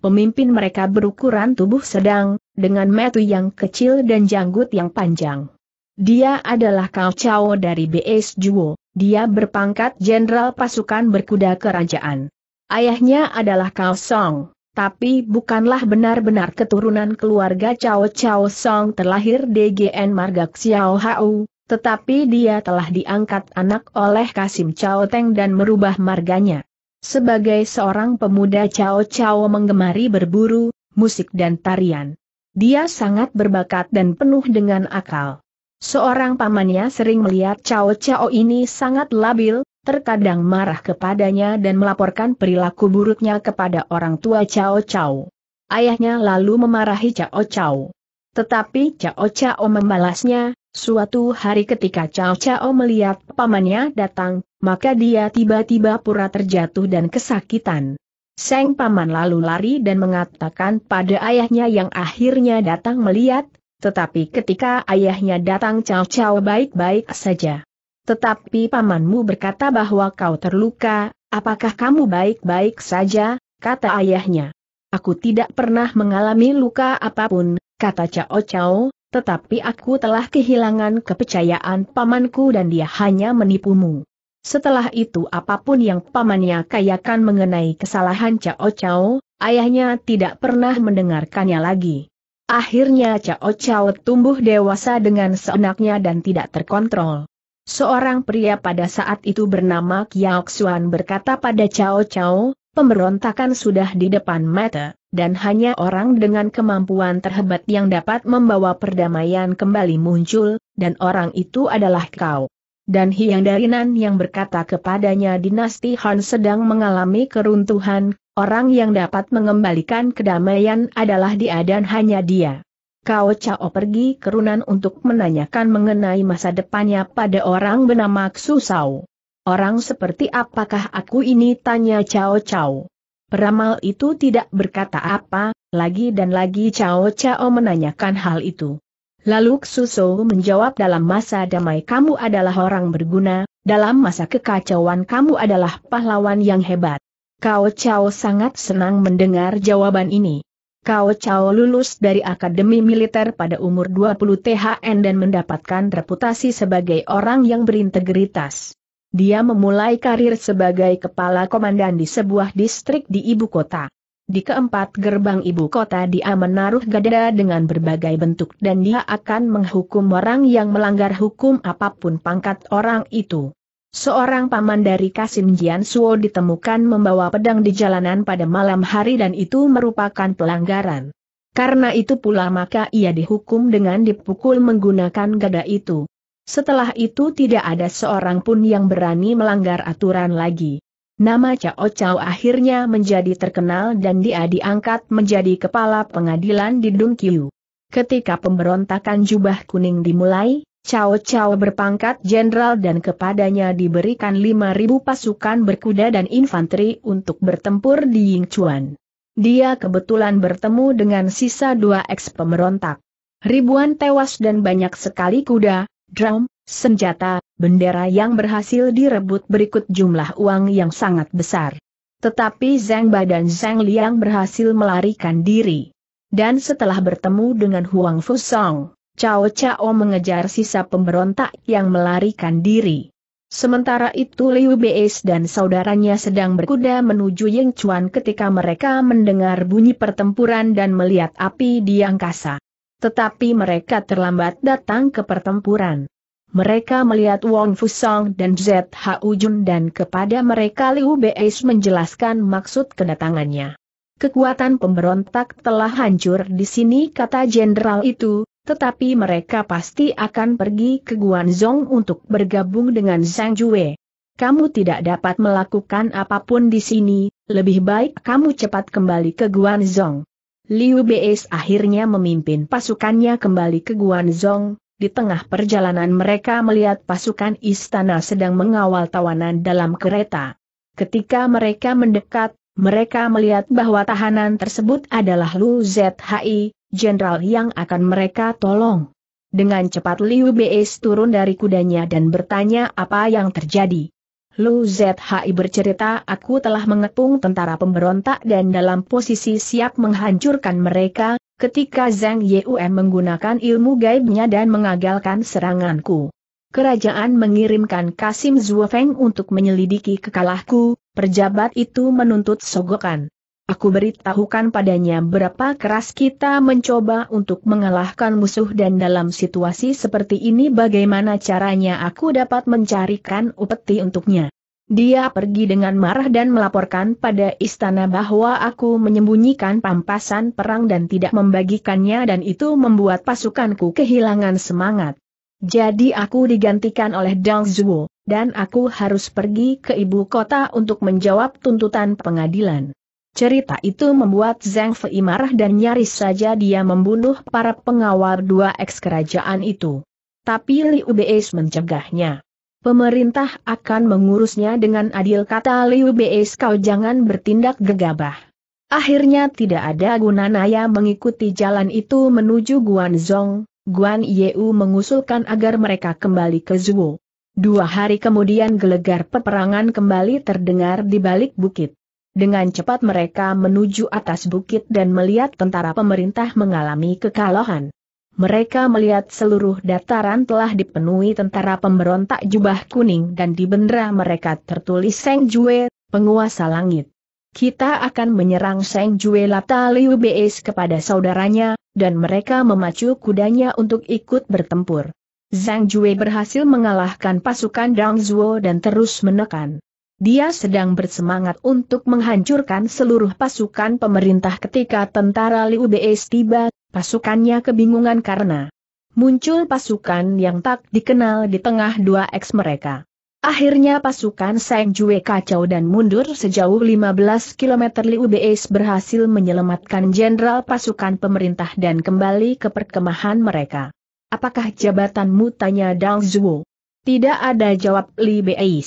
Pemimpin mereka berukuran tubuh sedang, dengan metu yang kecil dan janggut yang panjang. Dia adalah Chao dari BS Juo, dia berpangkat Jenderal Pasukan Berkuda Kerajaan. Ayahnya adalah Cao Song, tapi bukanlah benar-benar keturunan keluarga Cao Chao Song terlahir DGN Marga Xiao Hau, tetapi dia telah diangkat anak oleh Kasim Chao Teng dan merubah marganya. Sebagai seorang pemuda Chao Chao menggemari berburu, musik dan tarian. Dia sangat berbakat dan penuh dengan akal. Seorang pamannya sering melihat Chao Chao ini sangat labil, terkadang marah kepadanya dan melaporkan perilaku buruknya kepada orang tua Chao Chao. Ayahnya lalu memarahi Chao Chao. Tetapi Cao Cao membalasnya, suatu hari ketika Cao Cao melihat pamannya datang, maka dia tiba-tiba pura terjatuh dan kesakitan. Seng paman lalu lari dan mengatakan pada ayahnya yang akhirnya datang melihat, tetapi ketika ayahnya datang Cao Cao baik-baik saja. Tetapi pamanmu berkata bahwa kau terluka, apakah kamu baik-baik saja, kata ayahnya. Aku tidak pernah mengalami luka apapun, kata Cao Cao, tetapi aku telah kehilangan kepercayaan pamanku dan dia hanya menipumu. Setelah itu apapun yang pamannya kayakan mengenai kesalahan Cao Cao, ayahnya tidak pernah mendengarkannya lagi. Akhirnya Cao Cao tumbuh dewasa dengan seenaknya dan tidak terkontrol. Seorang pria pada saat itu bernama Kiao Xuan berkata pada Cao Cao, pemberontakan sudah di depan mata dan hanya orang dengan kemampuan terhebat yang dapat membawa perdamaian kembali muncul, dan orang itu adalah kau. Dan Hiang Darinan yang berkata kepadanya dinasti Han sedang mengalami keruntuhan, orang yang dapat mengembalikan kedamaian adalah dia dan hanya dia. Kau Cao pergi ke Runan untuk menanyakan mengenai masa depannya pada orang bernama Xu Sao. Orang seperti apakah aku ini tanya Cao Cao. Peramal itu tidak berkata apa, lagi dan lagi Cao Cao menanyakan hal itu. Lalu Suso menjawab dalam masa damai kamu adalah orang berguna, dalam masa kekacauan kamu adalah pahlawan yang hebat. Cao Cao sangat senang mendengar jawaban ini. Cao Cao lulus dari Akademi Militer pada umur 20 THN dan mendapatkan reputasi sebagai orang yang berintegritas. Dia memulai karir sebagai kepala komandan di sebuah distrik di ibu kota. Di keempat gerbang ibu kota dia menaruh gada dengan berbagai bentuk dan dia akan menghukum orang yang melanggar hukum apapun pangkat orang itu. Seorang paman dari Kasim Jian Suo ditemukan membawa pedang di jalanan pada malam hari dan itu merupakan pelanggaran. Karena itu pula maka ia dihukum dengan dipukul menggunakan gada itu. Setelah itu tidak ada seorang pun yang berani melanggar aturan lagi. Nama Cao Cao akhirnya menjadi terkenal dan dia diangkat menjadi kepala pengadilan di Dungkiu. Ketika pemberontakan jubah kuning dimulai, Cao Cao berpangkat jenderal dan kepadanya diberikan 5.000 pasukan berkuda dan infanteri untuk bertempur di Yingchuan. Dia kebetulan bertemu dengan sisa dua eks pemberontak. Ribuan tewas dan banyak sekali kuda, drum, senjata, bendera yang berhasil direbut berikut jumlah uang yang sangat besar. Tetapi Zhang Ba dan Zhang Liang berhasil melarikan diri. Dan setelah bertemu dengan Huang Fusong, Cao Cao mengejar sisa pemberontak yang melarikan diri. Sementara itu Liu Beis dan saudaranya sedang berkuda menuju Yang Chuan ketika mereka mendengar bunyi pertempuran dan melihat api di angkasa. Tetapi mereka terlambat datang ke pertempuran. Mereka melihat Wong Fusong dan ZH Ujun dan kepada mereka Liu Beis menjelaskan maksud kedatangannya. Kekuatan pemberontak telah hancur di sini kata jenderal itu, tetapi mereka pasti akan pergi ke Guanzhong untuk bergabung dengan Zhang Jue. Kamu tidak dapat melakukan apapun di sini, lebih baik kamu cepat kembali ke Guanzhong. Liu Bei akhirnya memimpin pasukannya kembali ke Guanzong, di tengah perjalanan mereka melihat pasukan istana sedang mengawal tawanan dalam kereta. Ketika mereka mendekat, mereka melihat bahwa tahanan tersebut adalah Lu Zhi, jenderal yang akan mereka tolong. Dengan cepat Liu Bei turun dari kudanya dan bertanya apa yang terjadi. Lu Zhi bercerita aku telah mengepung tentara pemberontak dan dalam posisi siap menghancurkan mereka, ketika Zhang Yum menggunakan ilmu gaibnya dan mengagalkan seranganku. Kerajaan mengirimkan Kasim Zuofeng untuk menyelidiki kekalahku, perjabat itu menuntut sogokan. Aku beritahukan padanya berapa keras kita mencoba untuk mengalahkan musuh dan dalam situasi seperti ini bagaimana caranya aku dapat mencarikan upeti untuknya. Dia pergi dengan marah dan melaporkan pada istana bahwa aku menyembunyikan pampasan perang dan tidak membagikannya dan itu membuat pasukanku kehilangan semangat. Jadi aku digantikan oleh Dang Zhuo, dan aku harus pergi ke ibu kota untuk menjawab tuntutan pengadilan. Cerita itu membuat Zhang Fei marah dan nyaris saja dia membunuh para pengawal dua eks kerajaan itu. Tapi Liu Beis mencegahnya. Pemerintah akan mengurusnya dengan adil kata Liu Beis kau jangan bertindak gegabah. Akhirnya tidak ada guna Naya mengikuti jalan itu menuju Guanzong, Guan Yeu mengusulkan agar mereka kembali ke Zhuo. Dua hari kemudian gelegar peperangan kembali terdengar di balik bukit. Dengan cepat mereka menuju atas bukit dan melihat tentara pemerintah mengalami kekalahan. Mereka melihat seluruh dataran telah dipenuhi tentara pemberontak jubah kuning dan di bendera mereka tertulis Seng Jue, penguasa langit. Kita akan menyerang Seng Jue Lata Liu Beis kepada saudaranya, dan mereka memacu kudanya untuk ikut bertempur. Zhang Jue berhasil mengalahkan pasukan Dang Zhuo dan terus menekan. Dia sedang bersemangat untuk menghancurkan seluruh pasukan pemerintah ketika tentara Liu Bei tiba, pasukannya kebingungan karena muncul pasukan yang tak dikenal di tengah dua eks mereka. Akhirnya pasukan Seng Jue kacau dan mundur sejauh 15 km Liu Bei berhasil menyelamatkan jenderal pasukan pemerintah dan kembali ke perkemahan mereka. Apakah jabatanmu tanya Dang Zhuo? Tidak ada jawab Li Bei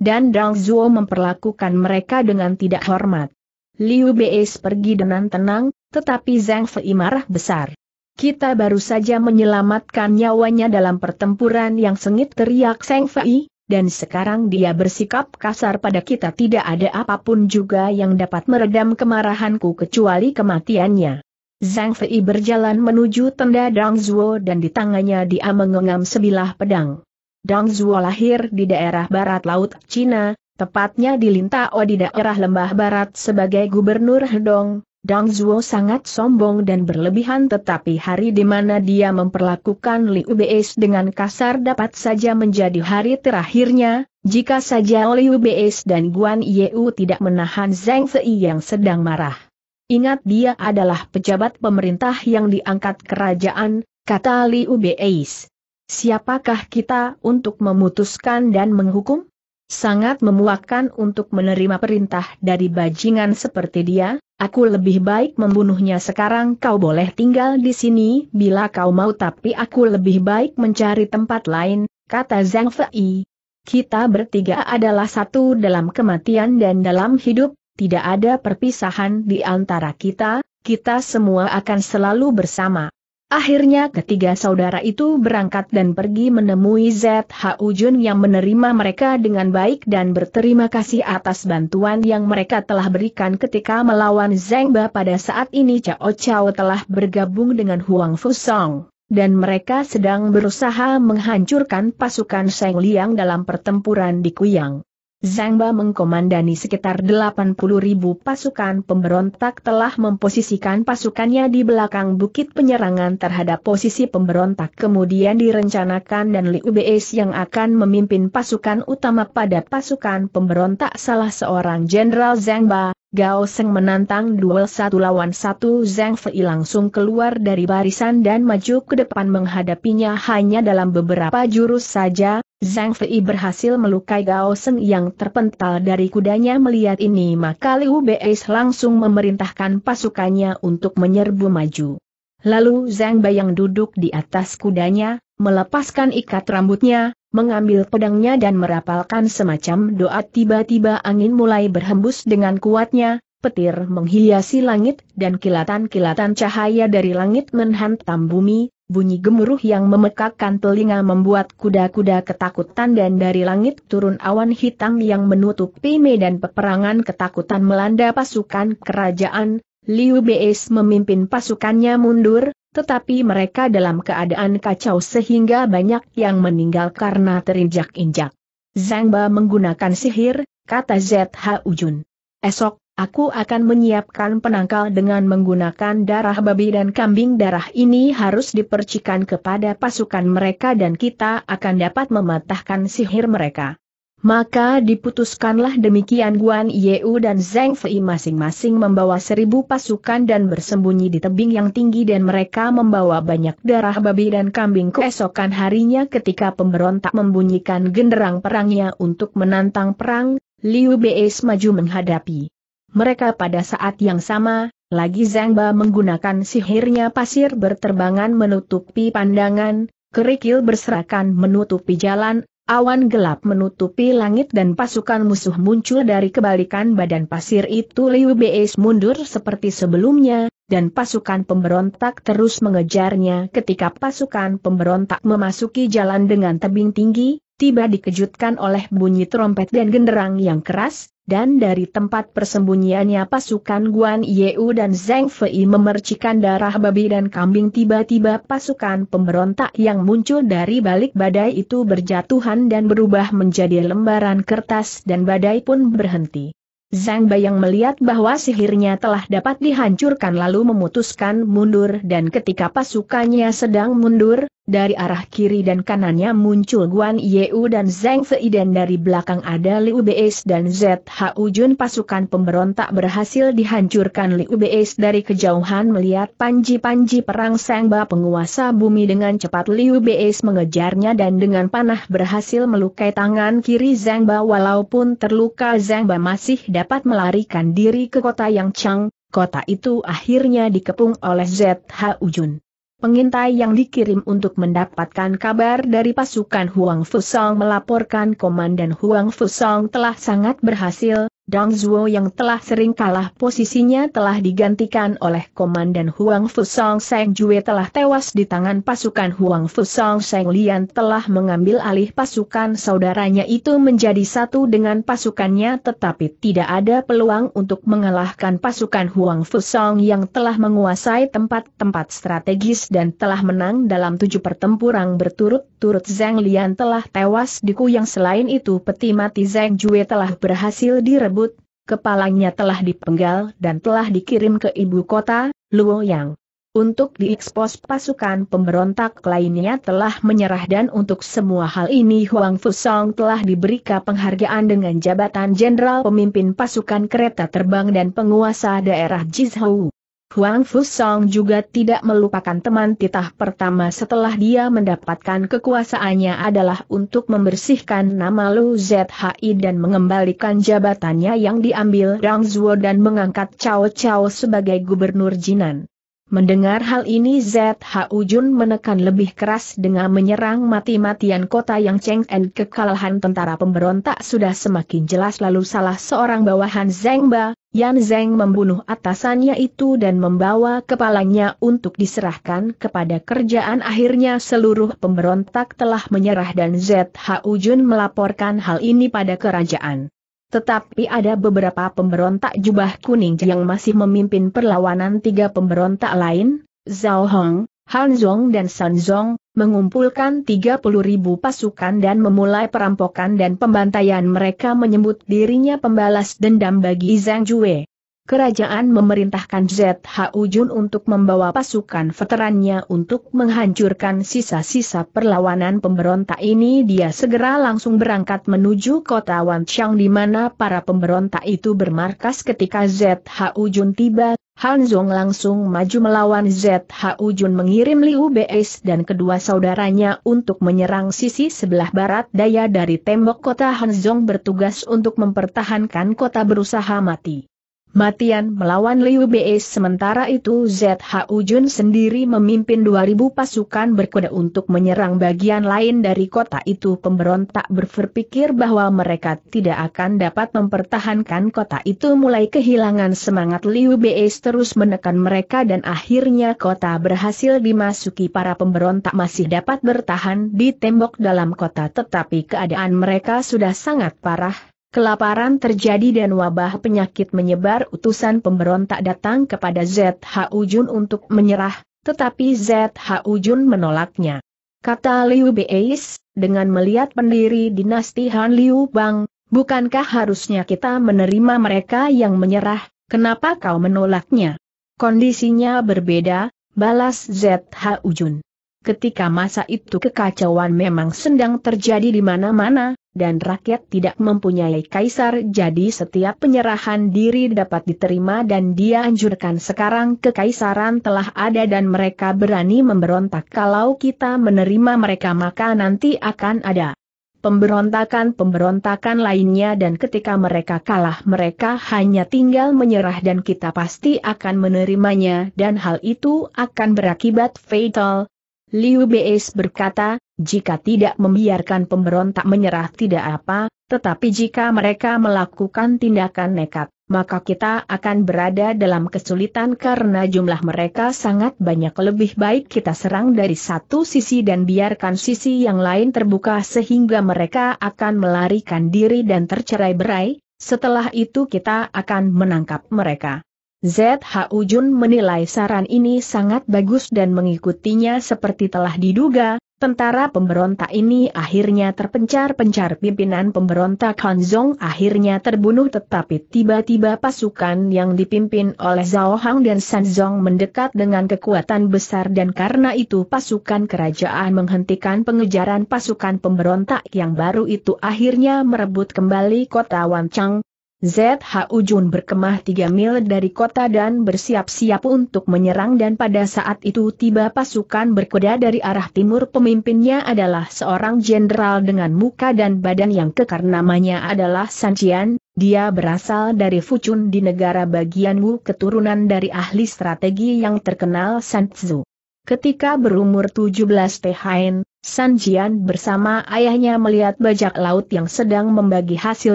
dan Dang Zuo memperlakukan mereka dengan tidak hormat. Liu Beis pergi dengan tenang, tetapi Zhang Fei marah besar. Kita baru saja menyelamatkan nyawanya dalam pertempuran yang sengit teriak Zhang Fei, dan sekarang dia bersikap kasar pada kita tidak ada apapun juga yang dapat meredam kemarahanku kecuali kematiannya. Zhang Fei berjalan menuju tenda Dang Zuo dan di tangannya dia mengengam sebilah pedang. Dang Zhuo lahir di daerah barat laut Cina, tepatnya di Lintao di daerah lembah barat sebagai gubernur Hedong. Dang Zhuo sangat sombong dan berlebihan tetapi hari di mana dia memperlakukan Liu Beis dengan kasar dapat saja menjadi hari terakhirnya, jika saja Liu Beis dan Guan Yeu tidak menahan Zhang Fei yang sedang marah. Ingat dia adalah pejabat pemerintah yang diangkat kerajaan, kata Liu Beis. Siapakah kita untuk memutuskan dan menghukum? Sangat memuakkan untuk menerima perintah dari bajingan seperti dia, aku lebih baik membunuhnya sekarang kau boleh tinggal di sini bila kau mau tapi aku lebih baik mencari tempat lain, kata Zhang Fei. Kita bertiga adalah satu dalam kematian dan dalam hidup, tidak ada perpisahan di antara kita, kita semua akan selalu bersama. Akhirnya ketiga saudara itu berangkat dan pergi menemui ZH Ujun yang menerima mereka dengan baik dan berterima kasih atas bantuan yang mereka telah berikan ketika melawan Zeng Ba pada saat ini Cao Cao telah bergabung dengan Huang Fusong, dan mereka sedang berusaha menghancurkan pasukan Seng Liang dalam pertempuran di Kuyang. Zangba mengkomandani sekitar 80 ribu pasukan pemberontak telah memposisikan pasukannya di belakang bukit penyerangan terhadap posisi pemberontak kemudian direncanakan dan Liu Beis yang akan memimpin pasukan utama pada pasukan pemberontak salah seorang Jenderal Zangba, Gao Seng menantang duel satu lawan satu Zhang Fei langsung keluar dari barisan dan maju ke depan menghadapinya hanya dalam beberapa jurus saja, Zhang Fei berhasil melukai Gao Seng yang terpental dari kudanya melihat ini maka Liu Beis langsung memerintahkan pasukannya untuk menyerbu maju. Lalu Zhang Bai yang duduk di atas kudanya, melepaskan ikat rambutnya, mengambil pedangnya dan merapalkan semacam doa tiba-tiba angin mulai berhembus dengan kuatnya, petir menghiasi langit dan kilatan-kilatan cahaya dari langit menghantam bumi, bunyi gemuruh yang memekakkan telinga membuat kuda-kuda ketakutan dan dari langit turun awan hitam yang menutupi medan peperangan ketakutan melanda pasukan kerajaan, Liu Beis memimpin pasukannya mundur, tetapi mereka dalam keadaan kacau sehingga banyak yang meninggal karena terinjak-injak. Zhang Ba menggunakan sihir, kata ZH Ujun. Esok, Aku akan menyiapkan penangkal dengan menggunakan darah babi dan kambing darah ini harus dipercikan kepada pasukan mereka dan kita akan dapat mematahkan sihir mereka. Maka diputuskanlah demikian Guan Yeu dan Zheng Fei masing-masing membawa seribu pasukan dan bersembunyi di tebing yang tinggi dan mereka membawa banyak darah babi dan kambing keesokan harinya ketika pemberontak membunyikan genderang perangnya untuk menantang perang, Liu Bei maju menghadapi. Mereka pada saat yang sama, lagi Zangba menggunakan sihirnya pasir berterbangan menutupi pandangan, kerikil berserakan menutupi jalan, awan gelap menutupi langit dan pasukan musuh muncul dari kebalikan badan pasir itu Liu Beis mundur seperti sebelumnya, dan pasukan pemberontak terus mengejarnya ketika pasukan pemberontak memasuki jalan dengan tebing tinggi, tiba dikejutkan oleh bunyi trompet dan genderang yang keras, dan dari tempat persembunyiannya pasukan Guan Yeu dan Zhang Fei memercikan darah babi dan kambing tiba-tiba pasukan pemberontak yang muncul dari balik badai itu berjatuhan dan berubah menjadi lembaran kertas dan badai pun berhenti. Zhang Bayang melihat bahwa sihirnya telah dapat dihancurkan lalu memutuskan mundur dan ketika pasukannya sedang mundur, dari arah kiri dan kanannya muncul Guan Yeu dan Zeng Fei dan dari belakang ada Liu Beis dan ZHU Jun pasukan pemberontak berhasil dihancurkan Liu Beis dari kejauhan melihat panji-panji perang Sengba penguasa bumi dengan cepat Liu Beis mengejarnya dan dengan panah berhasil melukai tangan kiri Zengba walaupun terluka Zengba masih dapat melarikan diri ke kota yang cang. kota itu akhirnya dikepung oleh ZHU Jun. Pengintai yang dikirim untuk mendapatkan kabar dari pasukan Huang Fusong melaporkan Komandan Huang Fusong telah sangat berhasil, Dang Zuo yang telah sering kalah posisinya telah digantikan oleh Komandan Huang Fusong Seng Jue telah tewas di tangan pasukan Huang Fusong Seng Lian telah mengambil alih pasukan saudaranya itu menjadi satu dengan pasukannya tetapi tidak ada peluang untuk mengalahkan pasukan Huang Fusong yang telah menguasai tempat-tempat strategis dan telah menang dalam tujuh pertempuran berturut-turut Zhang Lian telah tewas di kuyang selain itu peti mati Zhang Jue telah berhasil direbut kepalanya telah dipenggal dan telah dikirim ke ibu kota, Luoyang. Untuk diekspos pasukan pemberontak lainnya telah menyerah dan untuk semua hal ini Huang Fusong telah diberikan penghargaan dengan jabatan Jenderal Pemimpin Pasukan Kereta Terbang dan Penguasa Daerah Jizhou. Huang Fusong juga tidak melupakan teman titah pertama setelah dia mendapatkan kekuasaannya adalah untuk membersihkan nama Lu ZHI dan mengembalikan jabatannya yang diambil Rang Zuo dan mengangkat Cao Cao sebagai gubernur Jinan. Mendengar hal ini ZHU Jun menekan lebih keras dengan menyerang mati-matian kota yang Cheng En kekalahan tentara pemberontak sudah semakin jelas lalu salah seorang bawahan Zeng Ba, Yan Zeng membunuh atasannya itu dan membawa kepalanya untuk diserahkan kepada kerjaan akhirnya seluruh pemberontak telah menyerah dan ZHU Jun melaporkan hal ini pada kerajaan. Tetapi ada beberapa pemberontak jubah kuning yang masih memimpin perlawanan tiga pemberontak lain, Zhao Hong, Han Zhong dan Sun Zhong, mengumpulkan 30 ribu pasukan dan memulai perampokan dan pembantaian mereka menyebut dirinya pembalas dendam bagi Zhang Jue kerajaan memerintahkan ZHU Jun untuk membawa pasukan veterannya untuk menghancurkan sisa-sisa perlawanan pemberontak ini dia segera langsung berangkat menuju kota Wanchang di mana para pemberontak itu bermarkas ketika ZHU Jun tiba, Han Zong langsung maju melawan ZHU Jun mengirim Liu Beis dan kedua saudaranya untuk menyerang sisi sebelah barat daya dari tembok kota Han Zong bertugas untuk mempertahankan kota berusaha mati. Matian melawan Liu Bei sementara itu ZHU Jun sendiri memimpin 2000 pasukan berkuda untuk menyerang bagian lain dari kota itu pemberontak berpikir bahwa mereka tidak akan dapat mempertahankan kota itu mulai kehilangan semangat Liu Bei terus menekan mereka dan akhirnya kota berhasil dimasuki para pemberontak masih dapat bertahan di tembok dalam kota tetapi keadaan mereka sudah sangat parah Kelaparan terjadi dan wabah penyakit menyebar utusan pemberontak datang kepada ZH Ujun untuk menyerah, tetapi ZH Ujun menolaknya. Kata Liu Beis, dengan melihat pendiri dinasti Han Liu Bang, bukankah harusnya kita menerima mereka yang menyerah, kenapa kau menolaknya? Kondisinya berbeda, balas ZH Ujun. Ketika masa itu kekacauan memang sedang terjadi di mana-mana, dan rakyat tidak mempunyai kaisar jadi setiap penyerahan diri dapat diterima dan dia anjurkan sekarang kekaisaran telah ada dan mereka berani memberontak kalau kita menerima mereka maka nanti akan ada pemberontakan-pemberontakan lainnya dan ketika mereka kalah mereka hanya tinggal menyerah dan kita pasti akan menerimanya dan hal itu akan berakibat fatal, Liu Beis berkata, jika tidak membiarkan pemberontak menyerah tidak apa, tetapi jika mereka melakukan tindakan nekat, maka kita akan berada dalam kesulitan karena jumlah mereka sangat banyak lebih baik kita serang dari satu sisi dan biarkan sisi yang lain terbuka sehingga mereka akan melarikan diri dan tercerai berai, setelah itu kita akan menangkap mereka. ZHU Jun menilai saran ini sangat bagus dan mengikutinya seperti telah diduga, tentara pemberontak ini akhirnya terpencar-pencar pimpinan pemberontak Hanzong akhirnya terbunuh tetapi tiba-tiba pasukan yang dipimpin oleh Zhao Hang dan Sanzong mendekat dengan kekuatan besar dan karena itu pasukan kerajaan menghentikan pengejaran pasukan pemberontak yang baru itu akhirnya merebut kembali kota Wanchang, ZHU Jun berkemah tiga mil dari kota dan bersiap-siap untuk menyerang dan pada saat itu tiba pasukan berkuda dari arah timur pemimpinnya adalah seorang jenderal dengan muka dan badan yang kekar namanya adalah Sanjian, dia berasal dari Fuchun di negara bagian Wu keturunan dari ahli strategi yang terkenal Sanzu. Ketika berumur 17 tahun, San Jian bersama ayahnya melihat bajak laut yang sedang membagi hasil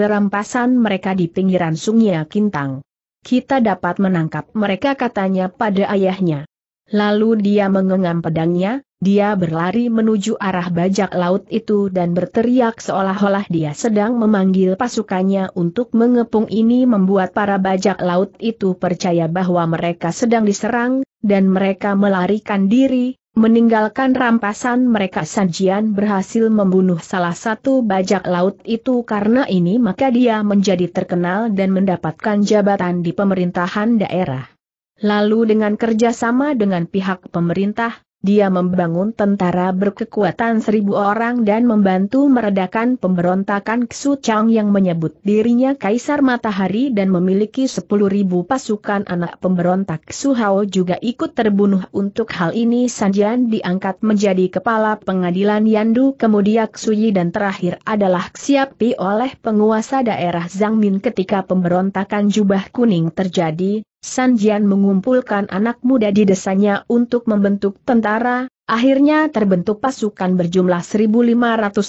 rampasan mereka di pinggiran sungai Kintang. Kita dapat menangkap mereka katanya pada ayahnya. Lalu dia mengengam pedangnya, dia berlari menuju arah bajak laut itu dan berteriak seolah-olah dia sedang memanggil pasukannya untuk mengepung ini membuat para bajak laut itu percaya bahwa mereka sedang diserang, dan mereka melarikan diri, meninggalkan rampasan mereka Sanjian berhasil membunuh salah satu bajak laut itu karena ini maka dia menjadi terkenal dan mendapatkan jabatan di pemerintahan daerah. Lalu dengan kerjasama dengan pihak pemerintah, dia membangun tentara berkekuatan seribu orang dan membantu meredakan pemberontakan Xu Chang yang menyebut dirinya Kaisar Matahari dan memiliki sepuluh ribu pasukan anak pemberontak Xu Hao juga ikut terbunuh untuk hal ini Sanjian diangkat menjadi kepala pengadilan Yandu kemudian Xu Yi dan terakhir adalah Xiapi oleh penguasa daerah Zhang Min ketika pemberontakan jubah kuning terjadi, San Jian mengumpulkan anak muda di desanya untuk membentuk tentara, akhirnya terbentuk pasukan berjumlah 1.500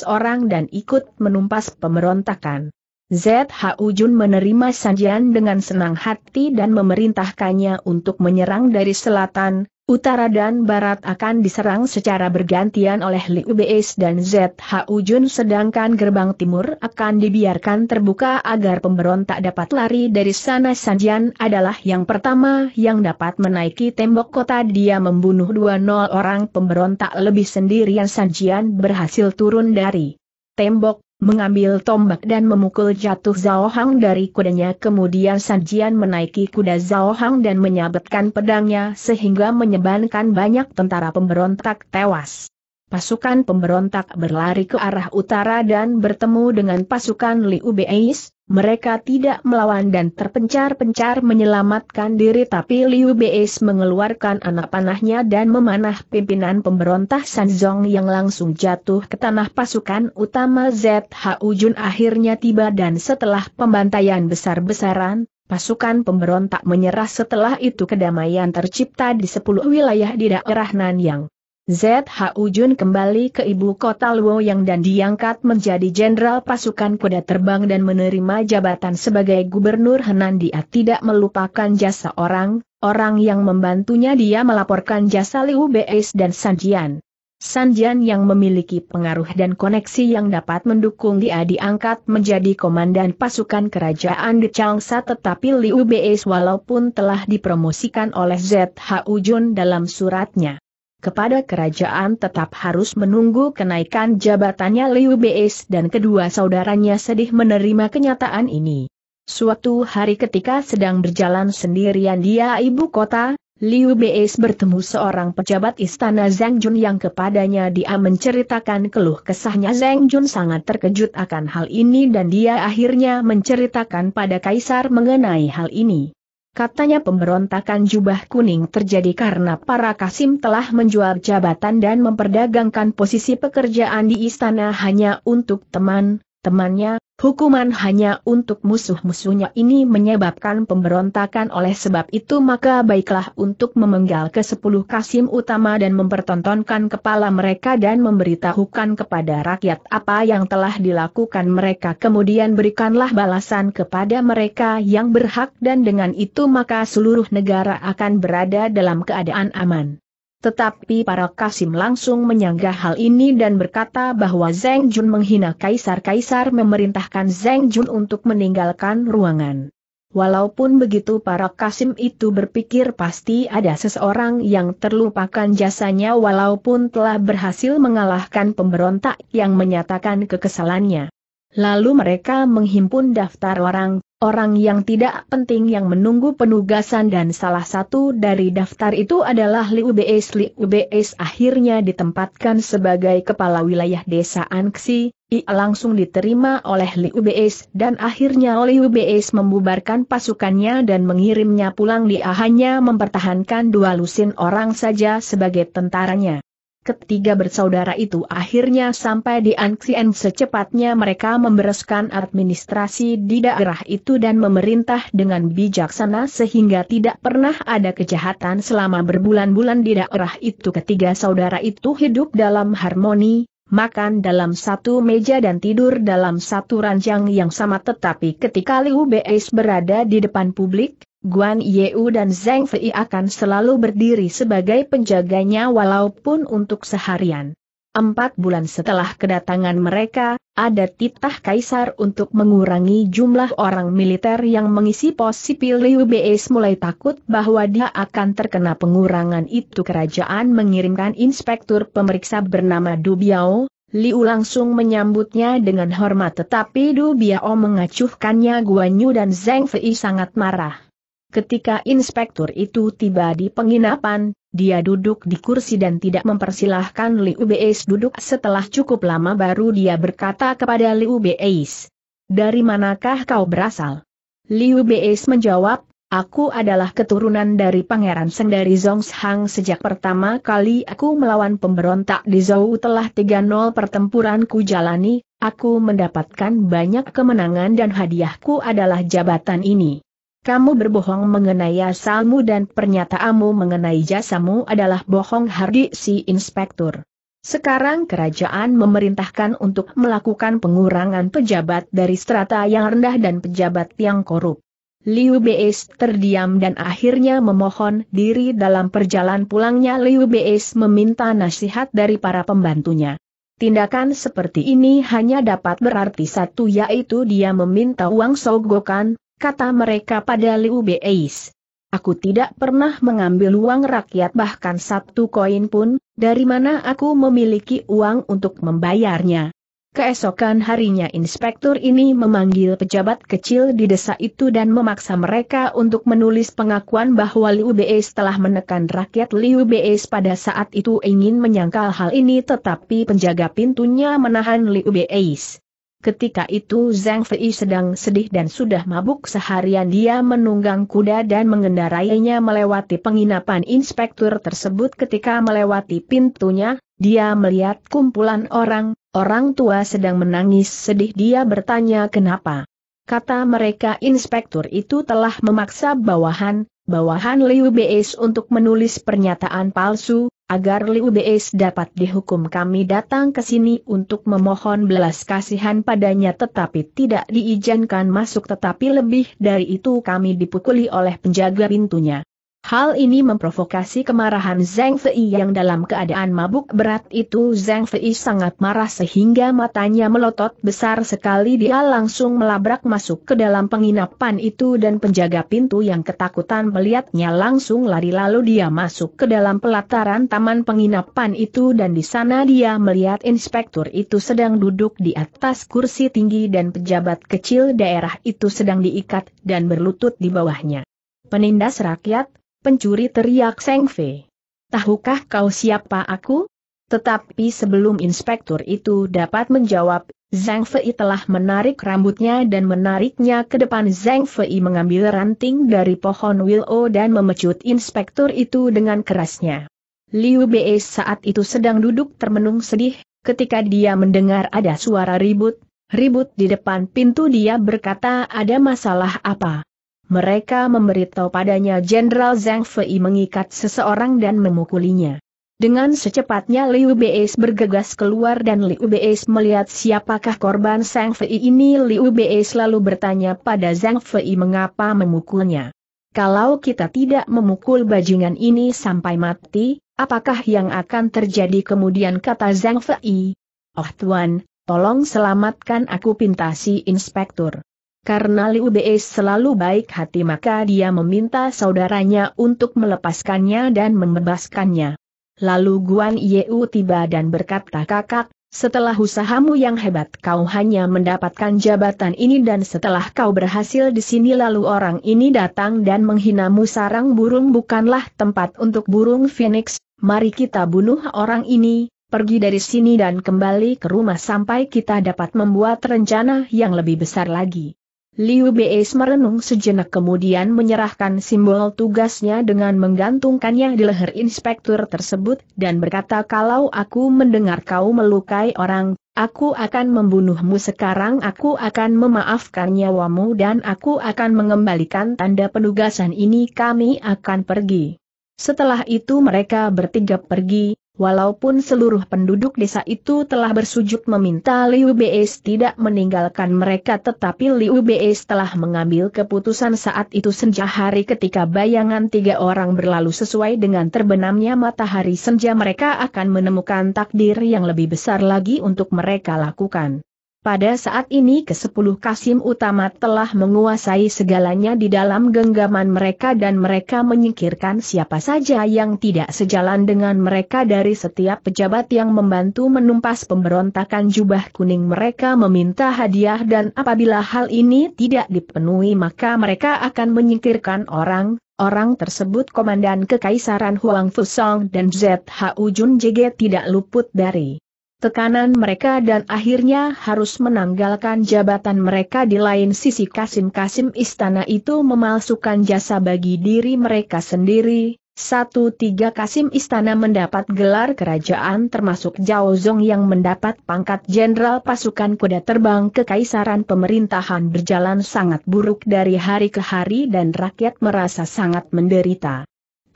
orang dan ikut menumpas pemberontakan. ZHU Jun menerima San Jian dengan senang hati dan memerintahkannya untuk menyerang dari selatan, Utara dan Barat akan diserang secara bergantian oleh Liu Beis dan ZHU Jun sedangkan gerbang timur akan dibiarkan terbuka agar pemberontak dapat lari dari sana Sanjian adalah yang pertama yang dapat menaiki tembok kota dia membunuh 20 orang pemberontak lebih sendirian Sanjian berhasil turun dari tembok mengambil tombak dan memukul jatuh Zhao Hang dari kudanya kemudian Sanjian menaiki kuda Zhao Hang dan menyabetkan pedangnya sehingga menyebankan banyak tentara pemberontak tewas. Pasukan pemberontak berlari ke arah utara dan bertemu dengan pasukan Liu Beis, mereka tidak melawan dan terpencar-pencar menyelamatkan diri tapi Liu Beis mengeluarkan anak panahnya dan memanah pimpinan pemberontak Sanzong yang langsung jatuh ke tanah pasukan utama ZHU Jun akhirnya tiba dan setelah pembantaian besar-besaran, pasukan pemberontak menyerah setelah itu kedamaian tercipta di 10 wilayah di daerah Nanyang. ZHU Jun kembali ke ibu kota Luoyang dan diangkat menjadi jenderal pasukan kuda terbang dan menerima jabatan sebagai gubernur Henan dia tidak melupakan jasa orang, orang yang membantunya dia melaporkan jasa Liu Beis dan Sanjian. Sanjian yang memiliki pengaruh dan koneksi yang dapat mendukung dia diangkat menjadi komandan pasukan kerajaan di Changsa tetapi Liu Beis walaupun telah dipromosikan oleh ZHU Jun dalam suratnya kepada kerajaan tetap harus menunggu kenaikan jabatannya Liu Beis dan kedua saudaranya sedih menerima kenyataan ini. Suatu hari ketika sedang berjalan sendirian dia ibu kota, Liu Beis bertemu seorang pejabat istana Zhang Jun yang kepadanya dia menceritakan keluh kesahnya Zhang Jun sangat terkejut akan hal ini dan dia akhirnya menceritakan pada kaisar mengenai hal ini. Katanya pemberontakan jubah kuning terjadi karena para Kasim telah menjual jabatan dan memperdagangkan posisi pekerjaan di istana hanya untuk teman, temannya, Hukuman hanya untuk musuh-musuhnya ini menyebabkan pemberontakan oleh sebab itu maka baiklah untuk memenggal ke sepuluh kasim utama dan mempertontonkan kepala mereka dan memberitahukan kepada rakyat apa yang telah dilakukan mereka kemudian berikanlah balasan kepada mereka yang berhak dan dengan itu maka seluruh negara akan berada dalam keadaan aman. Tetapi para Kasim langsung menyanggah hal ini dan berkata bahwa Zeng Jun menghina kaisar-kaisar memerintahkan Zeng Jun untuk meninggalkan ruangan. Walaupun begitu para Kasim itu berpikir pasti ada seseorang yang terlupakan jasanya walaupun telah berhasil mengalahkan pemberontak yang menyatakan kekesalannya. Lalu mereka menghimpun daftar orang, orang yang tidak penting yang menunggu penugasan dan salah satu dari daftar itu adalah Liu Beis. Liu Beis akhirnya ditempatkan sebagai kepala wilayah desa Anxi. ia langsung diterima oleh Liu Beis dan akhirnya Liu Beis membubarkan pasukannya dan mengirimnya pulang dia hanya mempertahankan dua lusin orang saja sebagai tentaranya. Ketiga bersaudara itu akhirnya sampai di Anxien secepatnya mereka membereskan administrasi di daerah itu dan memerintah dengan bijaksana sehingga tidak pernah ada kejahatan selama berbulan-bulan di daerah itu. Ketiga saudara itu hidup dalam harmoni, makan dalam satu meja dan tidur dalam satu ranjang yang sama tetapi ketika Liu Beis berada di depan publik, Guan Yeu dan Zhang Fei akan selalu berdiri sebagai penjaganya walaupun untuk seharian. Empat bulan setelah kedatangan mereka, ada titah kaisar untuk mengurangi jumlah orang militer yang mengisi pos sipil Liu Bei mulai takut bahwa dia akan terkena pengurangan itu kerajaan mengirimkan inspektur pemeriksa bernama Du Biao, Liu langsung menyambutnya dengan hormat tetapi Du Biao mengacuhkannya Guan Yu dan Zhang Fei sangat marah. Ketika inspektur itu tiba di penginapan, dia duduk di kursi dan tidak mempersilahkan Liu Beis duduk setelah cukup lama baru dia berkata kepada Liu Beis. Dari manakah kau berasal? Liu Beis menjawab, aku adalah keturunan dari Pangeran Seng dari Zongshang sejak pertama kali aku melawan pemberontak di Zhou telah 3-0 pertempuranku jalani, aku mendapatkan banyak kemenangan dan hadiahku adalah jabatan ini kamu berbohong mengenai asalmu dan pernyataanmu mengenai jasamu adalah bohong hardi si inspektur. Sekarang kerajaan memerintahkan untuk melakukan pengurangan pejabat dari strata yang rendah dan pejabat yang korup. Liu Beis terdiam dan akhirnya memohon diri dalam perjalanan pulangnya Liu Beis meminta nasihat dari para pembantunya. Tindakan seperti ini hanya dapat berarti satu yaitu dia meminta uang sogokan, kata mereka pada Liu Beis. Aku tidak pernah mengambil uang rakyat bahkan satu koin pun, dari mana aku memiliki uang untuk membayarnya. Keesokan harinya inspektur ini memanggil pejabat kecil di desa itu dan memaksa mereka untuk menulis pengakuan bahwa Liu Beis telah menekan rakyat Liu Beis pada saat itu ingin menyangkal hal ini tetapi penjaga pintunya menahan Liu Beis. Ketika itu Zhang Fei sedang sedih dan sudah mabuk seharian dia menunggang kuda dan mengendarainya melewati penginapan inspektur tersebut ketika melewati pintunya, dia melihat kumpulan orang, orang tua sedang menangis sedih dia bertanya kenapa. Kata mereka inspektur itu telah memaksa bawahan, bawahan Liu Beis untuk menulis pernyataan palsu, agar Liu Beis dapat dihukum kami datang ke sini untuk memohon belas kasihan padanya tetapi tidak diizinkan masuk tetapi lebih dari itu kami dipukuli oleh penjaga pintunya. Hal ini memprovokasi kemarahan Zhang Fei yang dalam keadaan mabuk berat itu Zhang Fei sangat marah sehingga matanya melotot besar sekali dia langsung melabrak masuk ke dalam penginapan itu dan penjaga pintu yang ketakutan melihatnya langsung lari lalu dia masuk ke dalam pelataran taman penginapan itu dan di sana dia melihat inspektur itu sedang duduk di atas kursi tinggi dan pejabat kecil daerah itu sedang diikat dan berlutut di bawahnya. Penindas rakyat, Pencuri teriak Seng Fe. Tahukah kau siapa aku? Tetapi sebelum inspektur itu dapat menjawab, Zhang Fei telah menarik rambutnya dan menariknya ke depan Zhang Fei mengambil ranting dari pohon willow dan memecut inspektur itu dengan kerasnya. Liu Bei saat itu sedang duduk termenung sedih, ketika dia mendengar ada suara ribut, ribut di depan pintu dia berkata ada masalah apa mereka memberitahu padanya Jenderal Zhang Fei mengikat seseorang dan memukulinya. Dengan secepatnya Liu Beis bergegas keluar dan Liu Beis melihat siapakah korban Zhang Fei ini Liu Beis lalu bertanya pada Zhang Fei mengapa memukulnya. Kalau kita tidak memukul bajingan ini sampai mati, apakah yang akan terjadi kemudian kata Zhang Fei? Oh Tuan, tolong selamatkan aku pintasi inspektur. Karena Liu Bei selalu baik hati maka dia meminta saudaranya untuk melepaskannya dan membebaskannya. Lalu Guan Yeu tiba dan berkata kakak, setelah usahamu yang hebat kau hanya mendapatkan jabatan ini dan setelah kau berhasil di sini lalu orang ini datang dan menghinamu sarang burung bukanlah tempat untuk burung phoenix, mari kita bunuh orang ini, pergi dari sini dan kembali ke rumah sampai kita dapat membuat rencana yang lebih besar lagi. Liu Beis merenung sejenak kemudian menyerahkan simbol tugasnya dengan menggantungkannya di leher inspektur tersebut dan berkata kalau aku mendengar kau melukai orang, aku akan membunuhmu sekarang aku akan memaafkan nyawamu dan aku akan mengembalikan tanda penugasan ini kami akan pergi. Setelah itu mereka bertiga pergi, Walaupun seluruh penduduk desa itu telah bersujud meminta Liu Beis tidak meninggalkan mereka tetapi Liu Beis telah mengambil keputusan saat itu senja hari ketika bayangan tiga orang berlalu sesuai dengan terbenamnya matahari senja mereka akan menemukan takdir yang lebih besar lagi untuk mereka lakukan. Pada saat ini ke-10 Kasim Utama telah menguasai segalanya di dalam genggaman mereka dan mereka menyingkirkan siapa saja yang tidak sejalan dengan mereka dari setiap pejabat yang membantu menumpas pemberontakan jubah kuning mereka meminta hadiah dan apabila hal ini tidak dipenuhi maka mereka akan menyingkirkan orang, orang tersebut Komandan Kekaisaran Huang Fusong dan ZHU Jun JG tidak luput dari tekanan mereka dan akhirnya harus menanggalkan jabatan mereka di lain sisi Kasim-Kasim istana itu memalsukan jasa bagi diri mereka sendiri. Satu tiga Kasim istana mendapat gelar kerajaan termasuk Zhao Zong yang mendapat pangkat Jenderal Pasukan Kuda Terbang Kekaisaran pemerintahan berjalan sangat buruk dari hari ke hari dan rakyat merasa sangat menderita.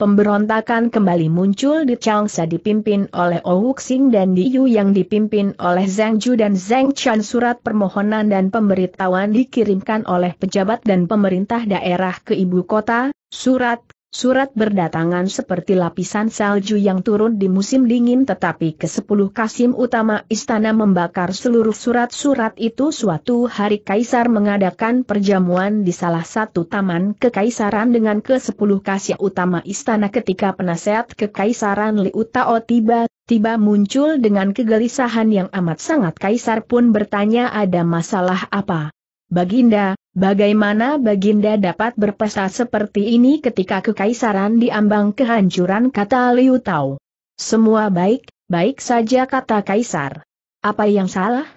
Pemberontakan kembali muncul di Changsa dipimpin oleh Ouxing oh dan di Yu yang dipimpin oleh Zhang Ju dan Zhang Chan surat permohonan dan pemberitahuan dikirimkan oleh pejabat dan pemerintah daerah ke ibu kota, surat Surat berdatangan seperti lapisan salju yang turun di musim dingin tetapi ke sepuluh Kasim utama istana membakar seluruh surat-surat itu suatu hari Kaisar mengadakan perjamuan di salah satu taman kekaisaran dengan ke sepuluh Kasim utama istana ketika penasehat kekaisaran Liu tiba, tiba muncul dengan kegelisahan yang amat sangat Kaisar pun bertanya ada masalah apa. Baginda, bagaimana Baginda dapat berpesta seperti ini ketika kekaisaran diambang kehancuran kata Liu Tao? Semua baik, baik saja kata kaisar. Apa yang salah?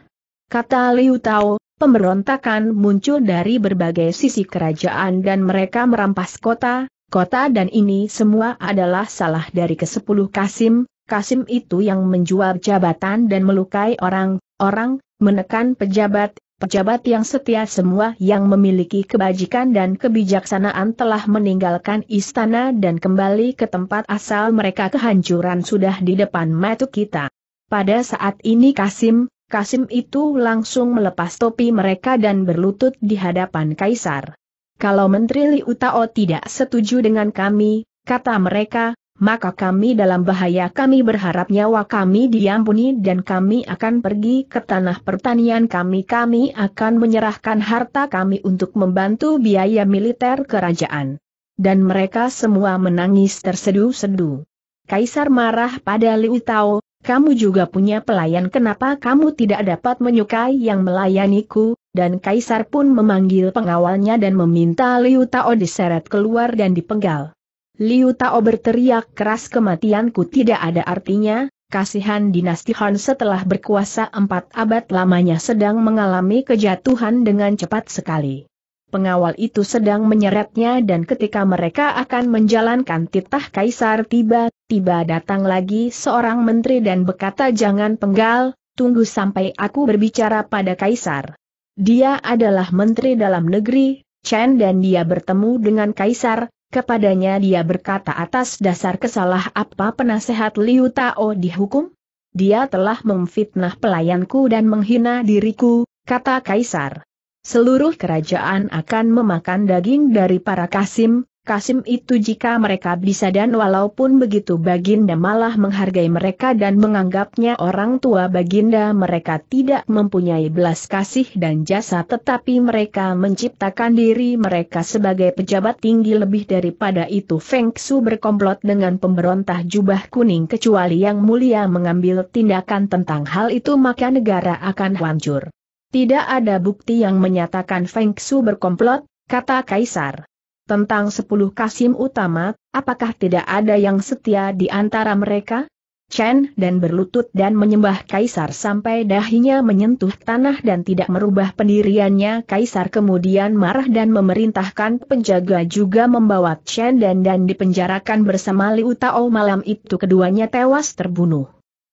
Kata Liu Tao, pemberontakan muncul dari berbagai sisi kerajaan dan mereka merampas kota, kota dan ini semua adalah salah dari kesepuluh Kasim, Kasim itu yang menjual jabatan dan melukai orang, orang, menekan pejabat, pejabat yang setia semua yang memiliki kebajikan dan kebijaksanaan telah meninggalkan istana dan kembali ke tempat asal mereka kehancuran sudah di depan mata kita. Pada saat ini Kasim, Kasim itu langsung melepas topi mereka dan berlutut di hadapan Kaisar. Kalau Menteri Liutao tidak setuju dengan kami, kata mereka, maka kami dalam bahaya kami berharap nyawa kami diampuni dan kami akan pergi ke tanah pertanian kami kami akan menyerahkan harta kami untuk membantu biaya militer kerajaan. Dan mereka semua menangis tersedu sedu Kaisar marah pada Liu Tao, kamu juga punya pelayan kenapa kamu tidak dapat menyukai yang melayaniku, dan kaisar pun memanggil pengawalnya dan meminta Liu Tao diseret keluar dan dipenggal. Liu Tao berteriak keras kematianku tidak ada artinya, kasihan dinasti Han setelah berkuasa empat abad lamanya sedang mengalami kejatuhan dengan cepat sekali. Pengawal itu sedang menyeretnya dan ketika mereka akan menjalankan titah kaisar tiba-tiba datang lagi seorang menteri dan berkata jangan penggal, tunggu sampai aku berbicara pada kaisar. Dia adalah menteri dalam negeri, Chen dan dia bertemu dengan kaisar, Kepadanya dia berkata atas dasar kesalah apa penasehat Liu Tao dihukum? Dia telah memfitnah pelayanku dan menghina diriku, kata Kaisar. Seluruh kerajaan akan memakan daging dari para Kasim, Kasim itu jika mereka bisa dan walaupun begitu Baginda malah menghargai mereka dan menganggapnya orang tua Baginda mereka tidak mempunyai belas kasih dan jasa tetapi mereka menciptakan diri mereka sebagai pejabat tinggi lebih daripada itu Feng Su berkomplot dengan pemberontah jubah kuning kecuali yang mulia mengambil tindakan tentang hal itu maka negara akan hancur. Tidak ada bukti yang menyatakan Feng Su berkomplot, kata Kaisar. Tentang sepuluh kasim utama, apakah tidak ada yang setia di antara mereka? Chen dan berlutut dan menyembah kaisar sampai dahinya menyentuh tanah dan tidak merubah pendiriannya kaisar kemudian marah dan memerintahkan penjaga juga membawa Chen dan dan dipenjarakan bersama Liu Tao malam itu keduanya tewas terbunuh.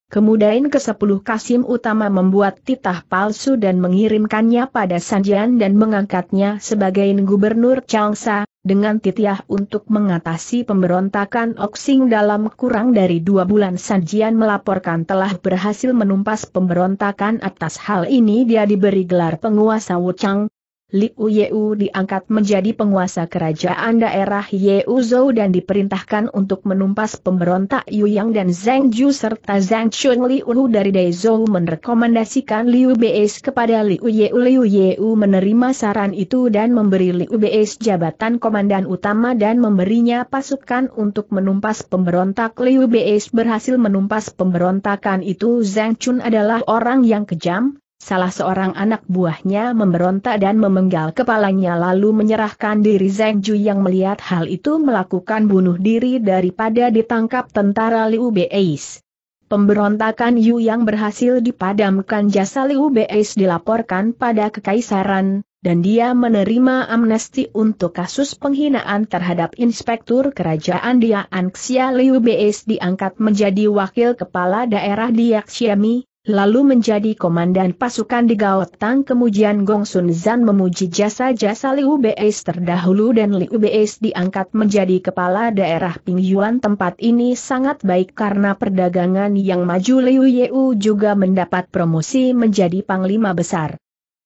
Kemudian kesepuluh Kasim utama membuat titah palsu dan mengirimkannya pada Sanjian dan mengangkatnya sebagai gubernur Changsa, dengan titiah untuk mengatasi pemberontakan Oksing dalam kurang dari dua bulan Sanjian melaporkan telah berhasil menumpas pemberontakan atas hal ini dia diberi gelar penguasa Wuchang, Liu Yeu diangkat menjadi penguasa kerajaan daerah Yeuzhou dan diperintahkan untuk menumpas pemberontak Yu Yang dan Zhang Ju serta Zhang Chun Liu dari Daizhou merekomendasikan Liu Beis kepada Liu Yeu. Liu Yeu menerima saran itu dan memberi Liu Beis jabatan komandan utama dan memberinya pasukan untuk menumpas pemberontak Liu Beis berhasil menumpas pemberontakan itu Zhang Chun adalah orang yang kejam, Salah seorang anak buahnya memberontak dan memenggal kepalanya lalu menyerahkan diri Zeng Ju yang melihat hal itu melakukan bunuh diri daripada ditangkap tentara Liu Beis. Pemberontakan Yu yang berhasil dipadamkan jasa Liu Beis dilaporkan pada kekaisaran, dan dia menerima amnesti untuk kasus penghinaan terhadap Inspektur Kerajaan Dia Anxia Liu Beis diangkat menjadi wakil kepala daerah di Xiami, lalu menjadi komandan pasukan di Gao Tang. kemudian Gong Sun Zan memuji jasa-jasa Liu Beis terdahulu dan Liu Beis diangkat menjadi kepala daerah Pingyuan tempat ini sangat baik karena perdagangan yang maju Liu Yeu juga mendapat promosi menjadi panglima besar.